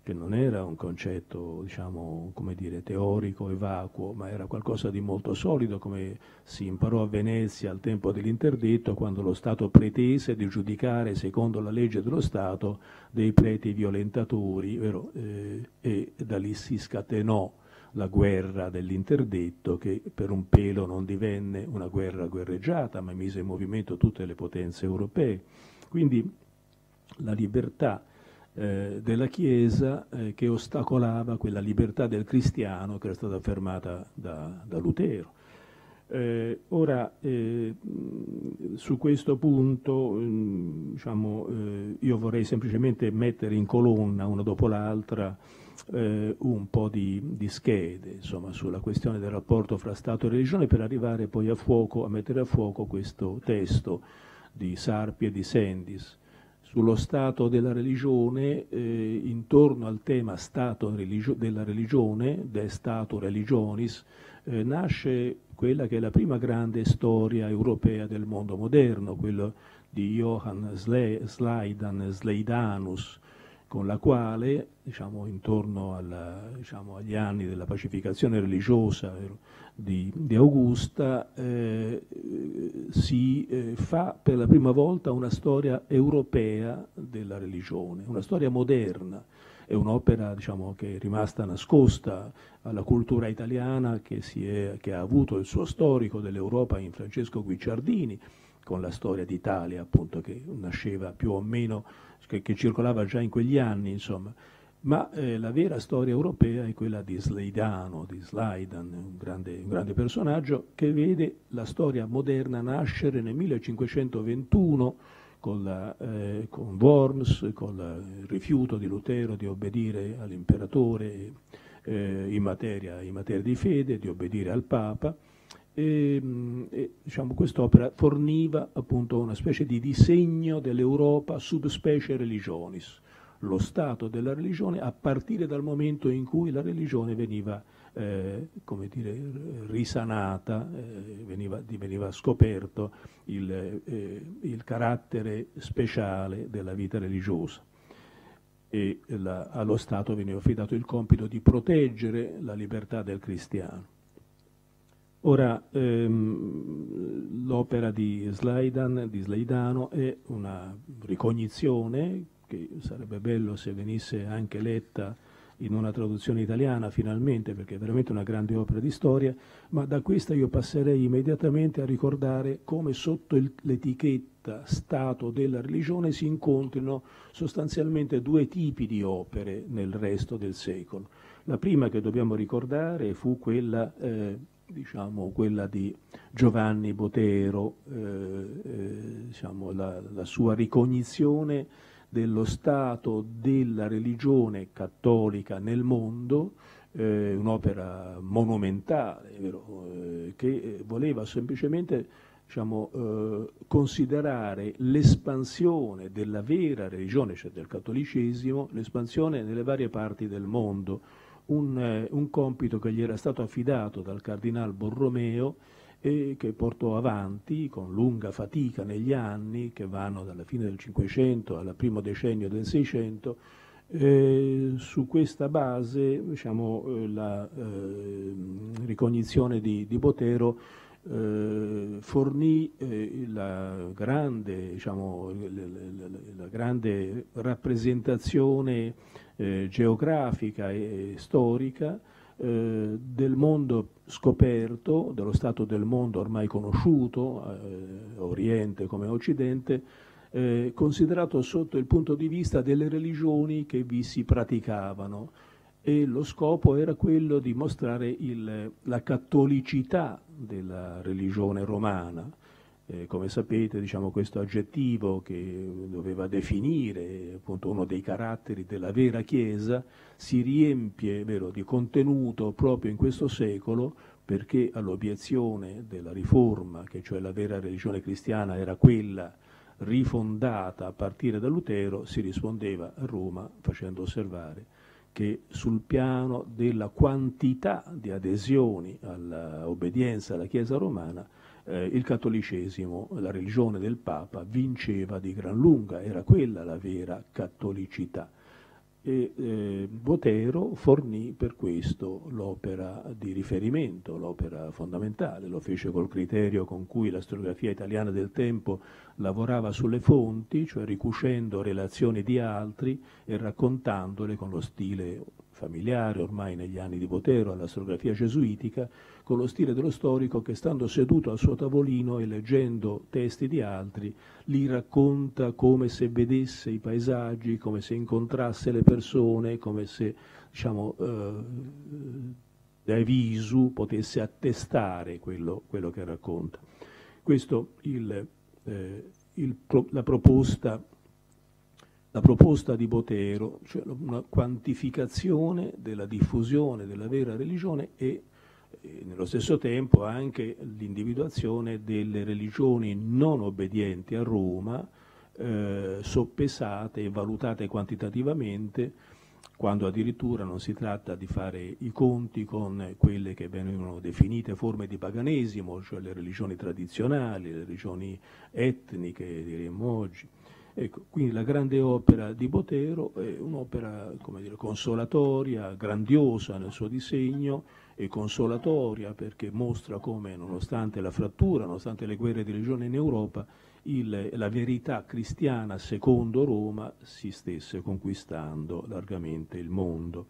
Speaker 4: che non era un concetto diciamo, dire, teorico e vacuo, ma era qualcosa di molto solido, come si imparò a Venezia al tempo dell'interdetto, quando lo Stato pretese di giudicare, secondo la legge dello Stato, dei preti violentatori, vero? Eh, e da lì si scatenò la guerra dell'interdetto che per un pelo non divenne una guerra guerreggiata, ma mise in movimento tutte le potenze europee. Quindi la libertà eh, della Chiesa eh, che ostacolava quella libertà del cristiano che era stata affermata da, da Lutero. Eh, ora, eh, su questo punto, diciamo, eh, diciamo, io vorrei semplicemente mettere in colonna, una dopo l'altra, eh, un po' di, di schede insomma, sulla questione del rapporto fra Stato e religione per arrivare poi a, fuoco, a mettere a fuoco questo testo di Sarpi e di Sendis sullo stato della religione eh, intorno al tema stato religio- della religione, de stato religionis, eh, nasce quella che è la prima grande storia europea del mondo moderno, quella di Johann Sle- Slaidan, Sleidanus, con la quale, diciamo, intorno alla, diciamo, agli anni della pacificazione religiosa di, di Augusta, eh, si eh, fa per la prima volta una storia europea della religione, una storia moderna. È un'opera diciamo, che è rimasta nascosta alla cultura italiana, che, è, che ha avuto il suo storico dell'Europa in Francesco Guicciardini, con la storia d'Italia, appunto, che nasceva più o meno che, che circolava già in quegli anni, insomma. Ma eh, la vera storia europea è quella di Sleidano, di Slaidan, un grande, un grande personaggio, che vede la storia moderna nascere nel 1521 con, la, eh, con, Worms, con la, il rifiuto di Lutero di obbedire all'imperatore eh, in, materia, in, materia, di fede, di obbedire al Papa, e, mm, e, diciamo, quest'opera forniva appunto una specie di disegno dell'Europa subspecie religionis, lo stato della religione a partire dal momento in cui la religione veniva eh, come dire, risanata, eh, veniva, veniva, scoperto il, eh, il, carattere speciale della vita religiosa. E la, allo Stato veniva affidato il compito di proteggere la libertà del cristiano. Ora, ehm, l'opera di Slaidan, di Slaidano, è una ricognizione che sarebbe bello se venisse anche letta in una traduzione italiana finalmente, perché è veramente una grande opera di storia, ma da questa io passerei immediatamente a ricordare come sotto l'etichetta Stato della religione si incontrino sostanzialmente due tipi di opere nel resto del secolo. La prima che dobbiamo ricordare fu quella eh, diciamo, quella di Giovanni Botero, eh, eh, diciamo, la, la, sua ricognizione dello stato della religione cattolica nel mondo, eh, un'opera monumentale vero, eh, che voleva semplicemente diciamo, eh, considerare l'espansione della vera religione, cioè del cattolicesimo, l'espansione nelle varie parti del mondo un, eh, un compito che gli era stato affidato dal cardinale Borromeo e che portò avanti con lunga fatica negli anni, che vanno dalla fine del Cinquecento al primo decennio del Seicento, eh, su questa base diciamo, eh, la eh, ricognizione di, di Botero eh, fornì eh, la grande, diciamo, la, grande, rappresentazione eh, geografica e storica eh, del mondo scoperto, dello stato del mondo ormai conosciuto, eh, Oriente come Occidente, eh, considerato sotto il punto di vista delle religioni che vi si praticavano e lo scopo era quello di mostrare il, la cattolicità della religione romana eh, come sapete diciamo, questo aggettivo che doveva definire appunto, uno dei caratteri della vera Chiesa si riempie vero, di contenuto proprio in questo secolo perché all'obiezione della riforma, che cioè la vera religione cristiana era quella rifondata a partire da Lutero, si rispondeva a Roma facendo osservare che sul piano della quantità di adesioni all'obbedienza alla Chiesa romana eh, il cattolicesimo, la religione del Papa, vinceva di gran lunga, era quella la vera cattolicità. E, eh, Botero fornì per questo l'opera di riferimento, l'opera fondamentale, lo fece col criterio con cui la storiografia italiana del tempo lavorava sulle fonti, cioè ricuscendo relazioni di altri e raccontandole con lo stile familiare ormai negli anni di Botero alla storiografia gesuitica, con lo stile dello storico che, stando seduto al suo tavolino e leggendo testi di altri, li racconta come se vedesse i paesaggi, come se incontrasse le persone, come se, diciamo, eh, dai visu potesse attestare quello, quello che racconta. Questo il, eh, il, la proposta la proposta di Botero, cioè una quantificazione della diffusione della vera religione e nello stesso tempo anche l'individuazione delle religioni non obbedienti a Roma, eh, soppesate e valutate quantitativamente, quando addirittura non si tratta di fare i conti con quelle che venivano definite forme di paganesimo, cioè le religioni tradizionali, le religioni etniche, diremmo oggi. Ecco, quindi la grande opera di Botero è un'opera dire, consolatoria, grandiosa nel suo disegno e consolatoria perché mostra come nonostante la frattura, nonostante le guerre di religione in Europa, il, la verità cristiana secondo Roma si stesse conquistando largamente il mondo.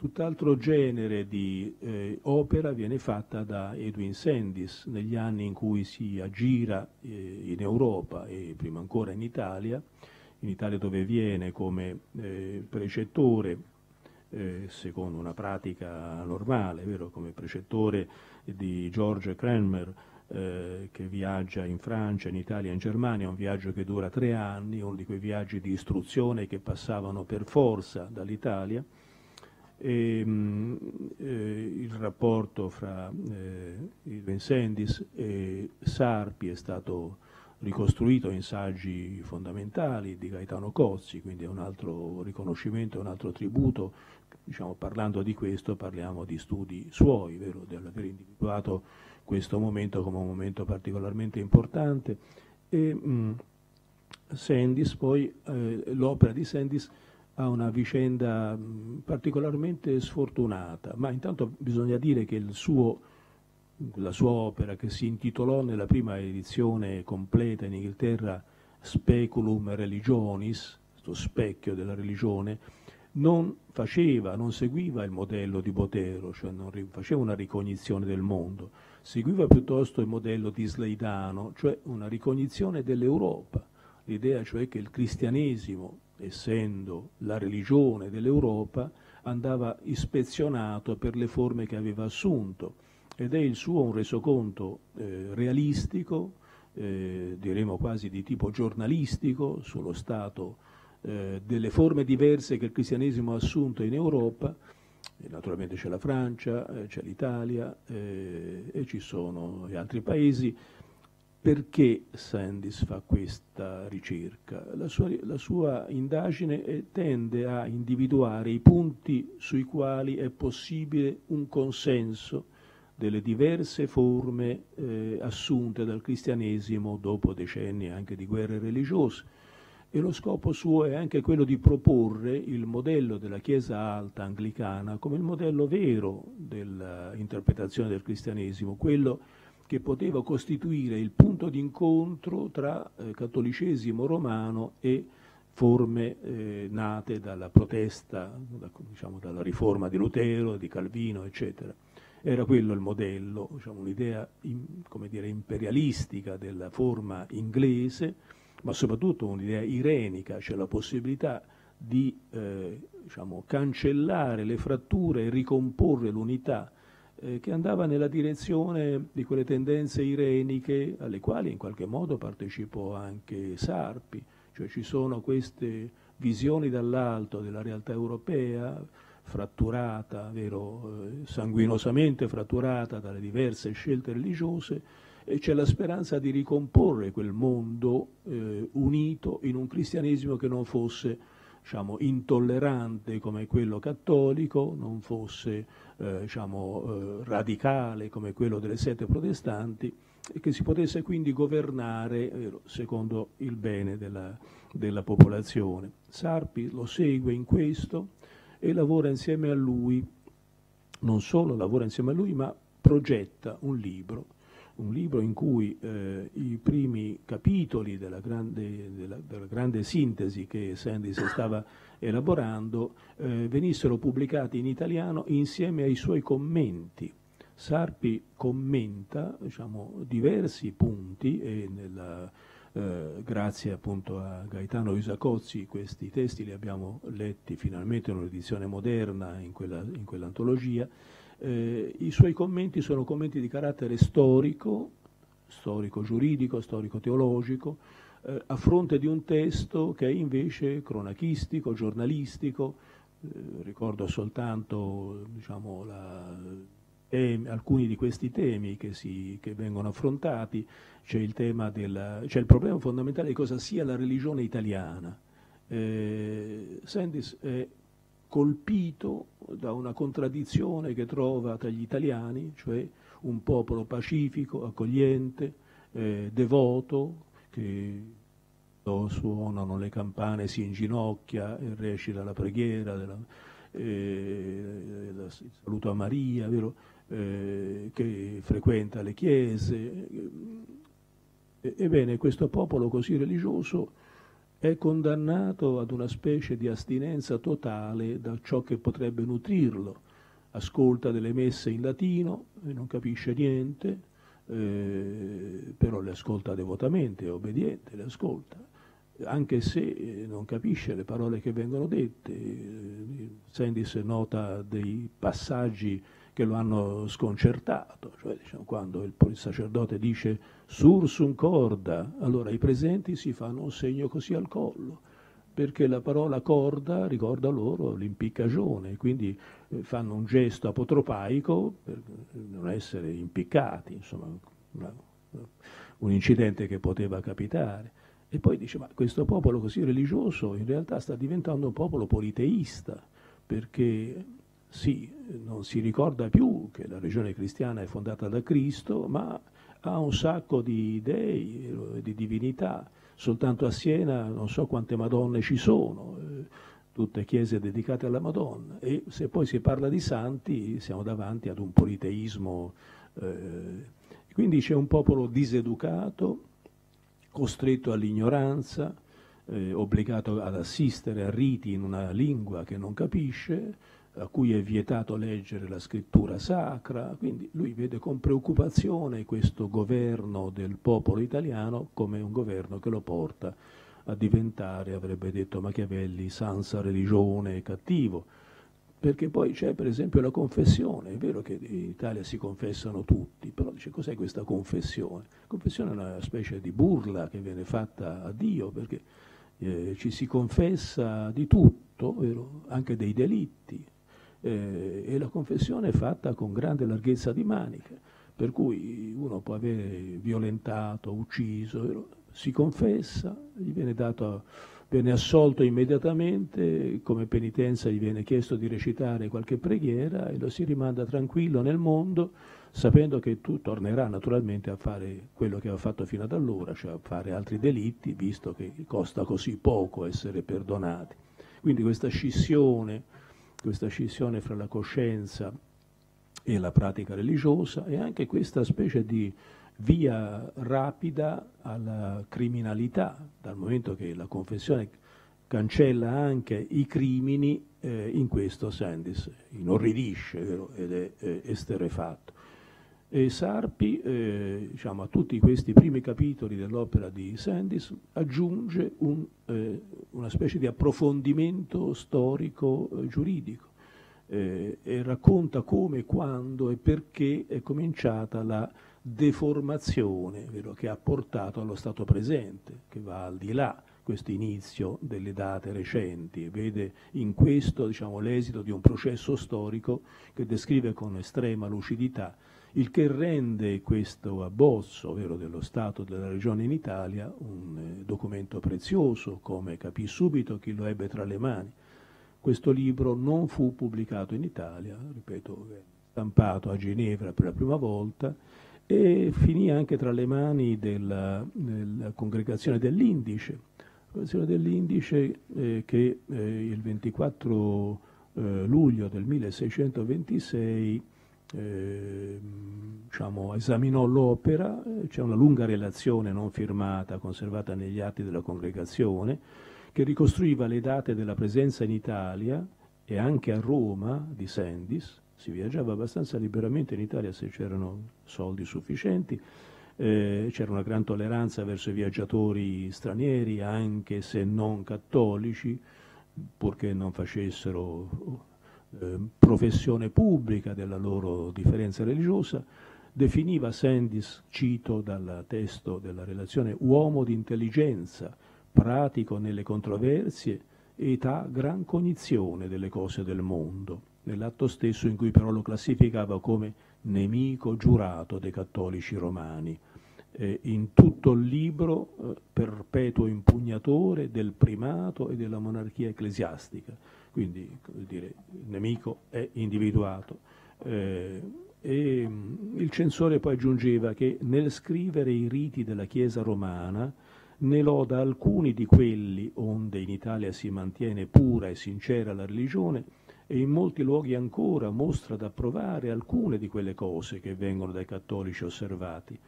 Speaker 4: Tutt'altro genere di eh, opera viene fatta da Edwin Sandys negli anni in cui si aggira eh, in Europa e prima ancora in Italia, in Italia dove viene come eh, precettore, eh, secondo una pratica normale, vero? come precettore di George Cranmer eh, che viaggia in Francia, in Italia, in Germania, un viaggio che dura tre anni, uno di quei viaggi di istruzione che passavano per forza dall'Italia e, mm, eh, il rapporto fra eh, il Vincendis e Sarpi è stato ricostruito in saggi fondamentali di Gaetano Cozzi, quindi è un altro riconoscimento, un altro tributo. Diciamo, parlando di questo parliamo di studi suoi, vero? aver individuato questo momento come un momento particolarmente importante. E, mh, mm, Sandys, poi eh, l'opera di Sandys ha una vicenda particolarmente sfortunata, ma intanto bisogna dire che suo, la sua opera, che si intitolò nella prima edizione completa in Inghilterra Speculum Religionis, questo specchio della religione, non faceva, non seguiva il modello di Botero, cioè non faceva una ricognizione del mondo, seguiva piuttosto il modello di Sleidano, cioè una ricognizione dell'Europa, l'idea cioè che il cristianesimo essendo la religione dell'Europa, andava ispezionato per le forme che aveva assunto ed è il suo un resoconto eh, realistico, eh, diremo quasi di tipo giornalistico, sullo stato eh, delle forme diverse che il cristianesimo ha assunto in Europa. Naturalmente c'è la Francia, eh, c'è l'Italia eh, e ci sono gli altri paesi, perché Sandys fa questa ricerca? La sua, la sua indagine eh, tende a individuare i punti sui quali è possibile un consenso delle diverse forme eh, assunte dal cristianesimo dopo decenni anche di guerre religiose. E lo scopo suo è anche quello di proporre il modello della Chiesa alta anglicana come il modello vero dell'interpretazione del cristianesimo, quello che poteva costituire il punto d'incontro tra eh, cattolicesimo romano e forme eh, nate dalla protesta, da, diciamo, dalla riforma di Lutero, di Calvino, eccetera. Era quello il modello, diciamo, un'idea imperialistica della forma inglese, ma soprattutto un'idea irenica, cioè la possibilità di eh, diciamo, cancellare le fratture e ricomporre l'unità eh, che andava nella direzione di quelle tendenze ireniche alle quali in qualche modo partecipò anche Sarpi, cioè ci sono queste visioni dall'alto della realtà europea fratturata, vero, eh, sanguinosamente fratturata dalle diverse scelte religiose, e c'è la speranza di ricomporre quel mondo eh, unito in un cristianesimo che non fosse diciamo, intollerante come quello cattolico, non fosse eh, diciamo, eh, radicale come quello delle sette protestanti e che si potesse quindi governare eh, secondo il bene della, della popolazione. Sarpi lo segue in questo e lavora insieme a lui, non solo lavora insieme a lui, ma progetta un libro un libro in cui eh, i primi capitoli della grande, della, della grande sintesi che Sandys stava elaborando eh, venissero pubblicati in italiano insieme ai suoi commenti. Sarpi commenta diciamo, diversi punti e nella, eh, grazie appunto a Gaetano Isacozzi questi testi li abbiamo letti finalmente in un'edizione moderna in, quella, in quell'antologia eh, I suoi commenti sono commenti di carattere storico, storico-giuridico, storico-teologico, eh, a fronte di un testo che è invece cronachistico, giornalistico, eh, ricordo soltanto diciamo, la, eh, alcuni di questi temi che, si, che vengono affrontati, c'è il, della, c'è il, problema fondamentale di cosa sia la religione italiana. Eh, Sandis è colpito da una contraddizione che trova tra gli italiani, cioè un popolo pacifico, accogliente, eh, devoto, che suonano le campane, si inginocchia e recita la preghiera, della, eh, il saluto a Maria, vero? Eh, che frequenta le chiese. Ebbene, questo popolo così religioso è condannato ad una specie di astinenza totale da ciò che potrebbe nutrirlo. Ascolta delle messe in latino, non capisce niente, eh, però le ascolta devotamente, è obbediente, le ascolta, anche se eh, non capisce le parole che vengono dette. Eh, Sandis nota dei passaggi che lo hanno sconcertato, cioè diciamo, quando il sacerdote dice sursum corda, allora i presenti si fanno un segno così al collo, perché la parola corda ricorda loro l'impiccagione, quindi eh, fanno un gesto apotropaico per eh, non essere impiccati, insomma, una, un incidente che poteva capitare. E poi dice, ma questo popolo così religioso in realtà sta diventando un popolo politeista, perché sì, non si ricorda più che la religione cristiana è fondata da Cristo, ma ha un sacco di dei, eh, di divinità, soltanto a Siena non so quante Madonne ci sono, eh, tutte chiese dedicate alla Madonna e se poi si parla di santi siamo davanti ad un politeismo, eh, quindi c'è un popolo diseducato, costretto all'ignoranza, obbligato ad assistere a riti in una lingua che non capisce, a cui è vietato leggere la scrittura sacra, quindi lui vede con preoccupazione questo governo del popolo italiano come un governo che lo porta a diventare, avrebbe detto Machiavelli, senza religione cattivo. Perché poi c'è per esempio la confessione, è vero che in Italia si confessano tutti, però dice cos'è questa confessione? Confessione è una specie di burla che viene fatta a Dio, perché eh, ci si confessa di tutto, vero? anche dei delitti, eh, e la confessione è fatta con grande larghezza di maniche, per cui uno può aver violentato, ucciso, si confessa, gli viene, dato, viene assolto immediatamente, come penitenza gli viene chiesto di recitare qualche preghiera e lo si rimanda tranquillo nel mondo sapendo che tu tornerà naturalmente a fare quello che aveva fatto fino ad allora, cioè a fare altri delitti, visto che costa così poco essere perdonati. Quindi questa scissione questa scissione fra la coscienza e la pratica religiosa e anche questa specie di via rapida alla criminalità, dal momento che la confessione cancella anche i crimini, eh, in questo Sandis inorridisce ed è, è eh, esterefatto. E Sarpi, eh, diciamo, a tutti questi primi capitoli dell'opera di Sandys, aggiunge un, eh, una specie di approfondimento storico-giuridico eh, eh, e racconta come, quando e perché è cominciata la deformazione vero, che ha portato allo stato presente, che va al di là questo inizio delle date recenti e vede in questo diciamo, l'esito di un processo storico che descrive con estrema lucidità il che rende questo abbozzo, ovvero dello Stato della Regione in Italia, un eh, documento prezioso, come capì subito chi lo ebbe tra le mani. Questo libro non fu pubblicato in Italia, ripeto, stampato a Ginevra per la prima volta e finì anche tra le mani della, della congregazione dell'Indice, congregazione dell'Indice eh, che eh, il 24 eh, luglio del 1626 eh, diciamo, esaminò l'opera, eh, c'è una lunga relazione non firmata conservata negli atti della congregazione che ricostruiva le date della presenza in Italia e anche a Roma di Sandis, si viaggiava abbastanza liberamente in Italia se c'erano soldi sufficienti, eh, c'era una gran tolleranza verso i viaggiatori stranieri, anche se non cattolici, purché non facessero Ehm, professione pubblica, della loro differenza religiosa, definiva Sandys, cito dal testo della relazione, uomo di intelligenza, pratico nelle controversie, età gran cognizione delle cose del mondo, nell'atto stesso in cui però lo classificava come nemico giurato dei cattolici romani. Eh, in tutto il libro eh, perpetuo impugnatore del primato e della monarchia ecclesiastica quindi dire, il nemico è individuato. Eh, e mm, il censore poi aggiungeva che nel scrivere i riti della Chiesa romana ne loda alcuni di quelli onde in Italia si mantiene pura e sincera la religione e in molti luoghi ancora mostra da provare alcune di quelle cose che vengono dai cattolici osservati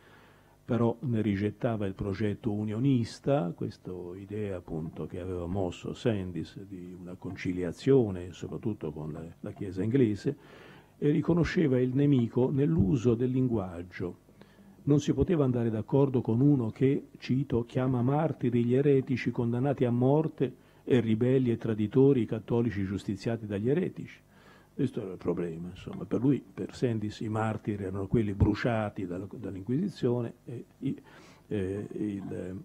Speaker 4: però ne rigettava il progetto unionista, questa idea appunto che aveva mosso Sandys di una conciliazione soprattutto con la, la Chiesa inglese, e riconosceva il nemico nell'uso del linguaggio. Non si poteva andare d'accordo con uno che, cito, chiama martiri gli eretici condannati a morte e ribelli e traditori i cattolici giustiziati dagli eretici. Questo era il problema, insomma, per lui, per Sendis, i martiri erano quelli bruciati dall'Inquisizione e, e il,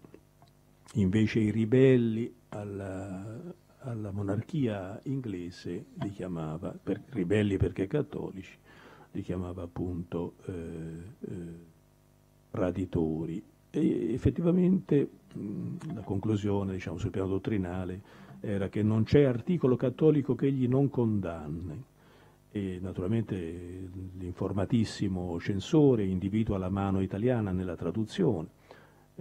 Speaker 4: invece i ribelli alla, alla, monarchia inglese li chiamava, per, ribelli perché cattolici, li chiamava appunto eh, eh, raditori. E effettivamente la conclusione diciamo, sul piano dottrinale era che non c'è articolo cattolico che egli non condanni e naturalmente l'informatissimo censore individua la mano italiana nella traduzione.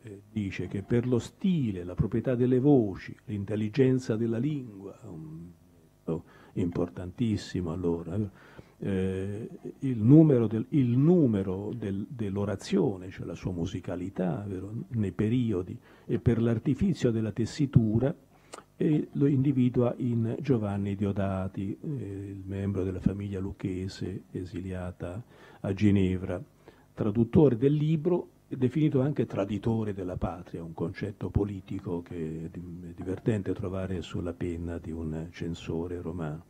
Speaker 4: Eh, dice che per lo stile, la proprietà delle voci, l'intelligenza della lingua, un, importantissimo allora, eh, eh, il numero, del, il numero del, dell'orazione, cioè la sua musicalità vero, nei periodi, e per l'artificio della tessitura e lo individua in Giovanni Diodati, eh, il membro della famiglia lucchese esiliata a Ginevra, traduttore del libro e definito anche traditore della patria, un concetto politico che è divertente trovare sulla penna di un censore romano.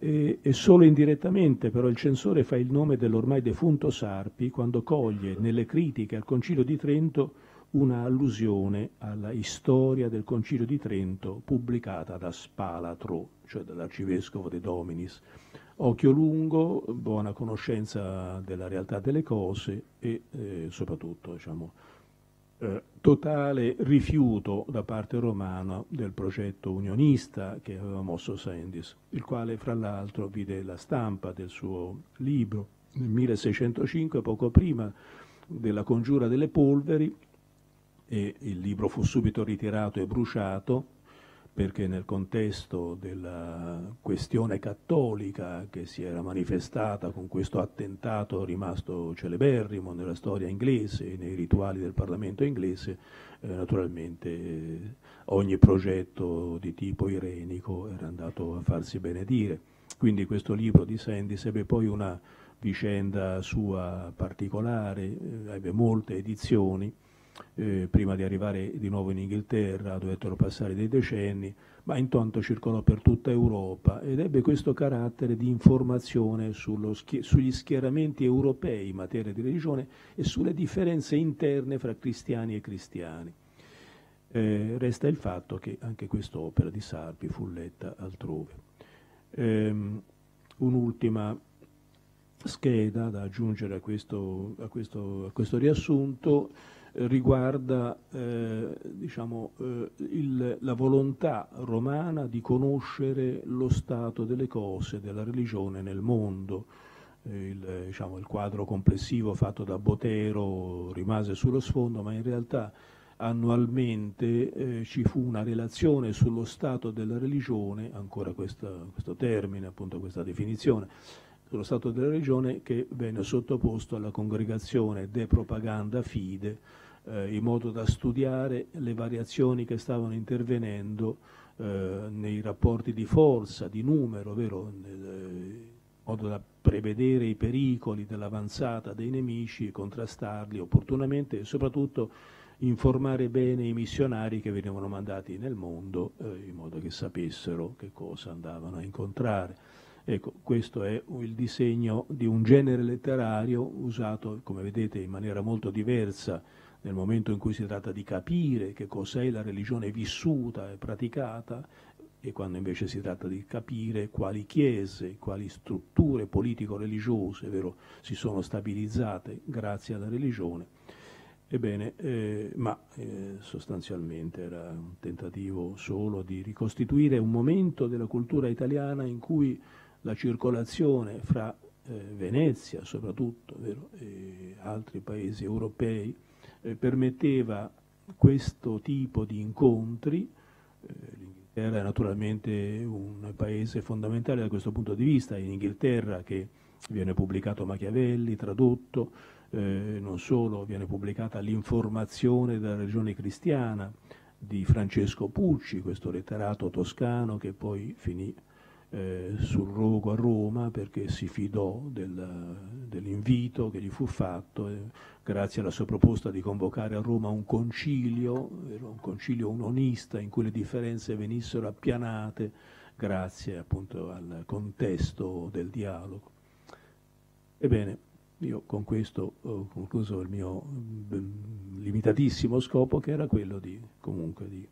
Speaker 4: E, e solo indirettamente però il censore fa il nome dell'ormai defunto Sarpi quando coglie nelle critiche al Concilio di Trento una allusione alla storia del Concilio di Trento pubblicata da Spalatro, cioè dall'arcivescovo De Dominis. Occhio lungo, buona conoscenza della realtà delle cose e eh, soprattutto diciamo, eh, totale rifiuto da parte romana del progetto unionista che aveva mosso Sandis, il quale fra l'altro vide la stampa del suo libro nel 1605, poco prima della congiura delle polveri, e il libro fu subito ritirato e bruciato perché nel contesto della questione cattolica che si era manifestata con questo attentato rimasto celeberrimo nella storia inglese e nei rituali del Parlamento inglese, eh, naturalmente eh, ogni progetto di tipo irenico era andato a farsi benedire. Quindi questo libro di Sandy sebbe poi una vicenda sua particolare, eh, ebbe molte edizioni, eh, prima di arrivare di nuovo in Inghilterra, dovettero passare dei decenni, ma intanto circolò per tutta Europa ed ebbe questo carattere di informazione schi sugli schieramenti europei in materia di religione e sulle differenze interne fra cristiani e cristiani. Eh, resta il fatto che anche quest'opera di Sarpi fu letta altrove. Eh, un'ultima scheda da aggiungere a questo, a questo, a questo riassunto riguarda eh, diciamo, eh, il, la volontà romana di conoscere lo stato delle cose, della religione nel mondo. Eh, il, diciamo, il, quadro complessivo fatto da Botero rimase sullo sfondo, ma in realtà annualmente eh, ci fu una relazione sullo stato della religione, ancora questa, questo termine, appunto questa definizione, sullo stato della religione che venne sottoposto alla congregazione De Propaganda Fide eh, in modo da studiare le variazioni che stavano intervenendo eh, nei rapporti di forza, di numero, vero? Eh, in modo da prevedere i pericoli dell'avanzata dei nemici, e contrastarli opportunamente e soprattutto informare bene i missionari che venivano mandati nel mondo eh, in modo che sapessero che cosa andavano a incontrare. Ecco, questo è il disegno di un genere letterario usato, come vedete, in maniera molto diversa nel momento in cui si tratta di capire che cos'è la religione vissuta e praticata e quando invece si tratta di capire quali chiese, quali strutture politico-religiose vero, si sono stabilizzate grazie alla religione. Ebbene, eh, ma eh, sostanzialmente era un tentativo solo di ricostituire un momento della cultura italiana in cui la circolazione fra eh, Venezia soprattutto vero, e altri paesi europei eh, permetteva questo tipo di incontri, eh, l'Inghilterra è naturalmente un paese fondamentale da questo punto di vista, in Inghilterra che viene pubblicato Machiavelli, tradotto, eh, non solo, viene pubblicata l'informazione della religione cristiana di Francesco Pucci, questo letterato toscano che poi finì eh, sul rogo a Roma perché si fidò del, dell'invito che gli fu fatto, eh, grazie alla sua proposta di convocare a Roma un concilio, un concilio unonista in cui le differenze venissero appianate grazie appunto al contesto del dialogo. Ebbene, io con questo ho concluso il mio mm, limitatissimo scopo che era quello di comunque di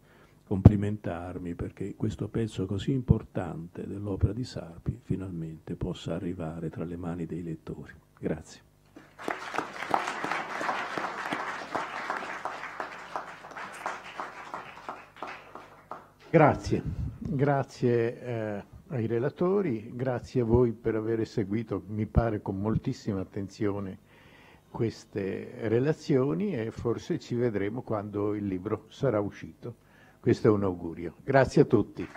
Speaker 4: complimentarmi perché questo pezzo così importante dell'opera di Sarpi finalmente possa arrivare tra le mani dei lettori. Grazie.
Speaker 1: Grazie, grazie eh, ai relatori, grazie a voi per aver seguito, mi pare con moltissima attenzione, queste relazioni e forse ci vedremo quando il libro sarà uscito. Questo è un augurio. Grazie a tutti.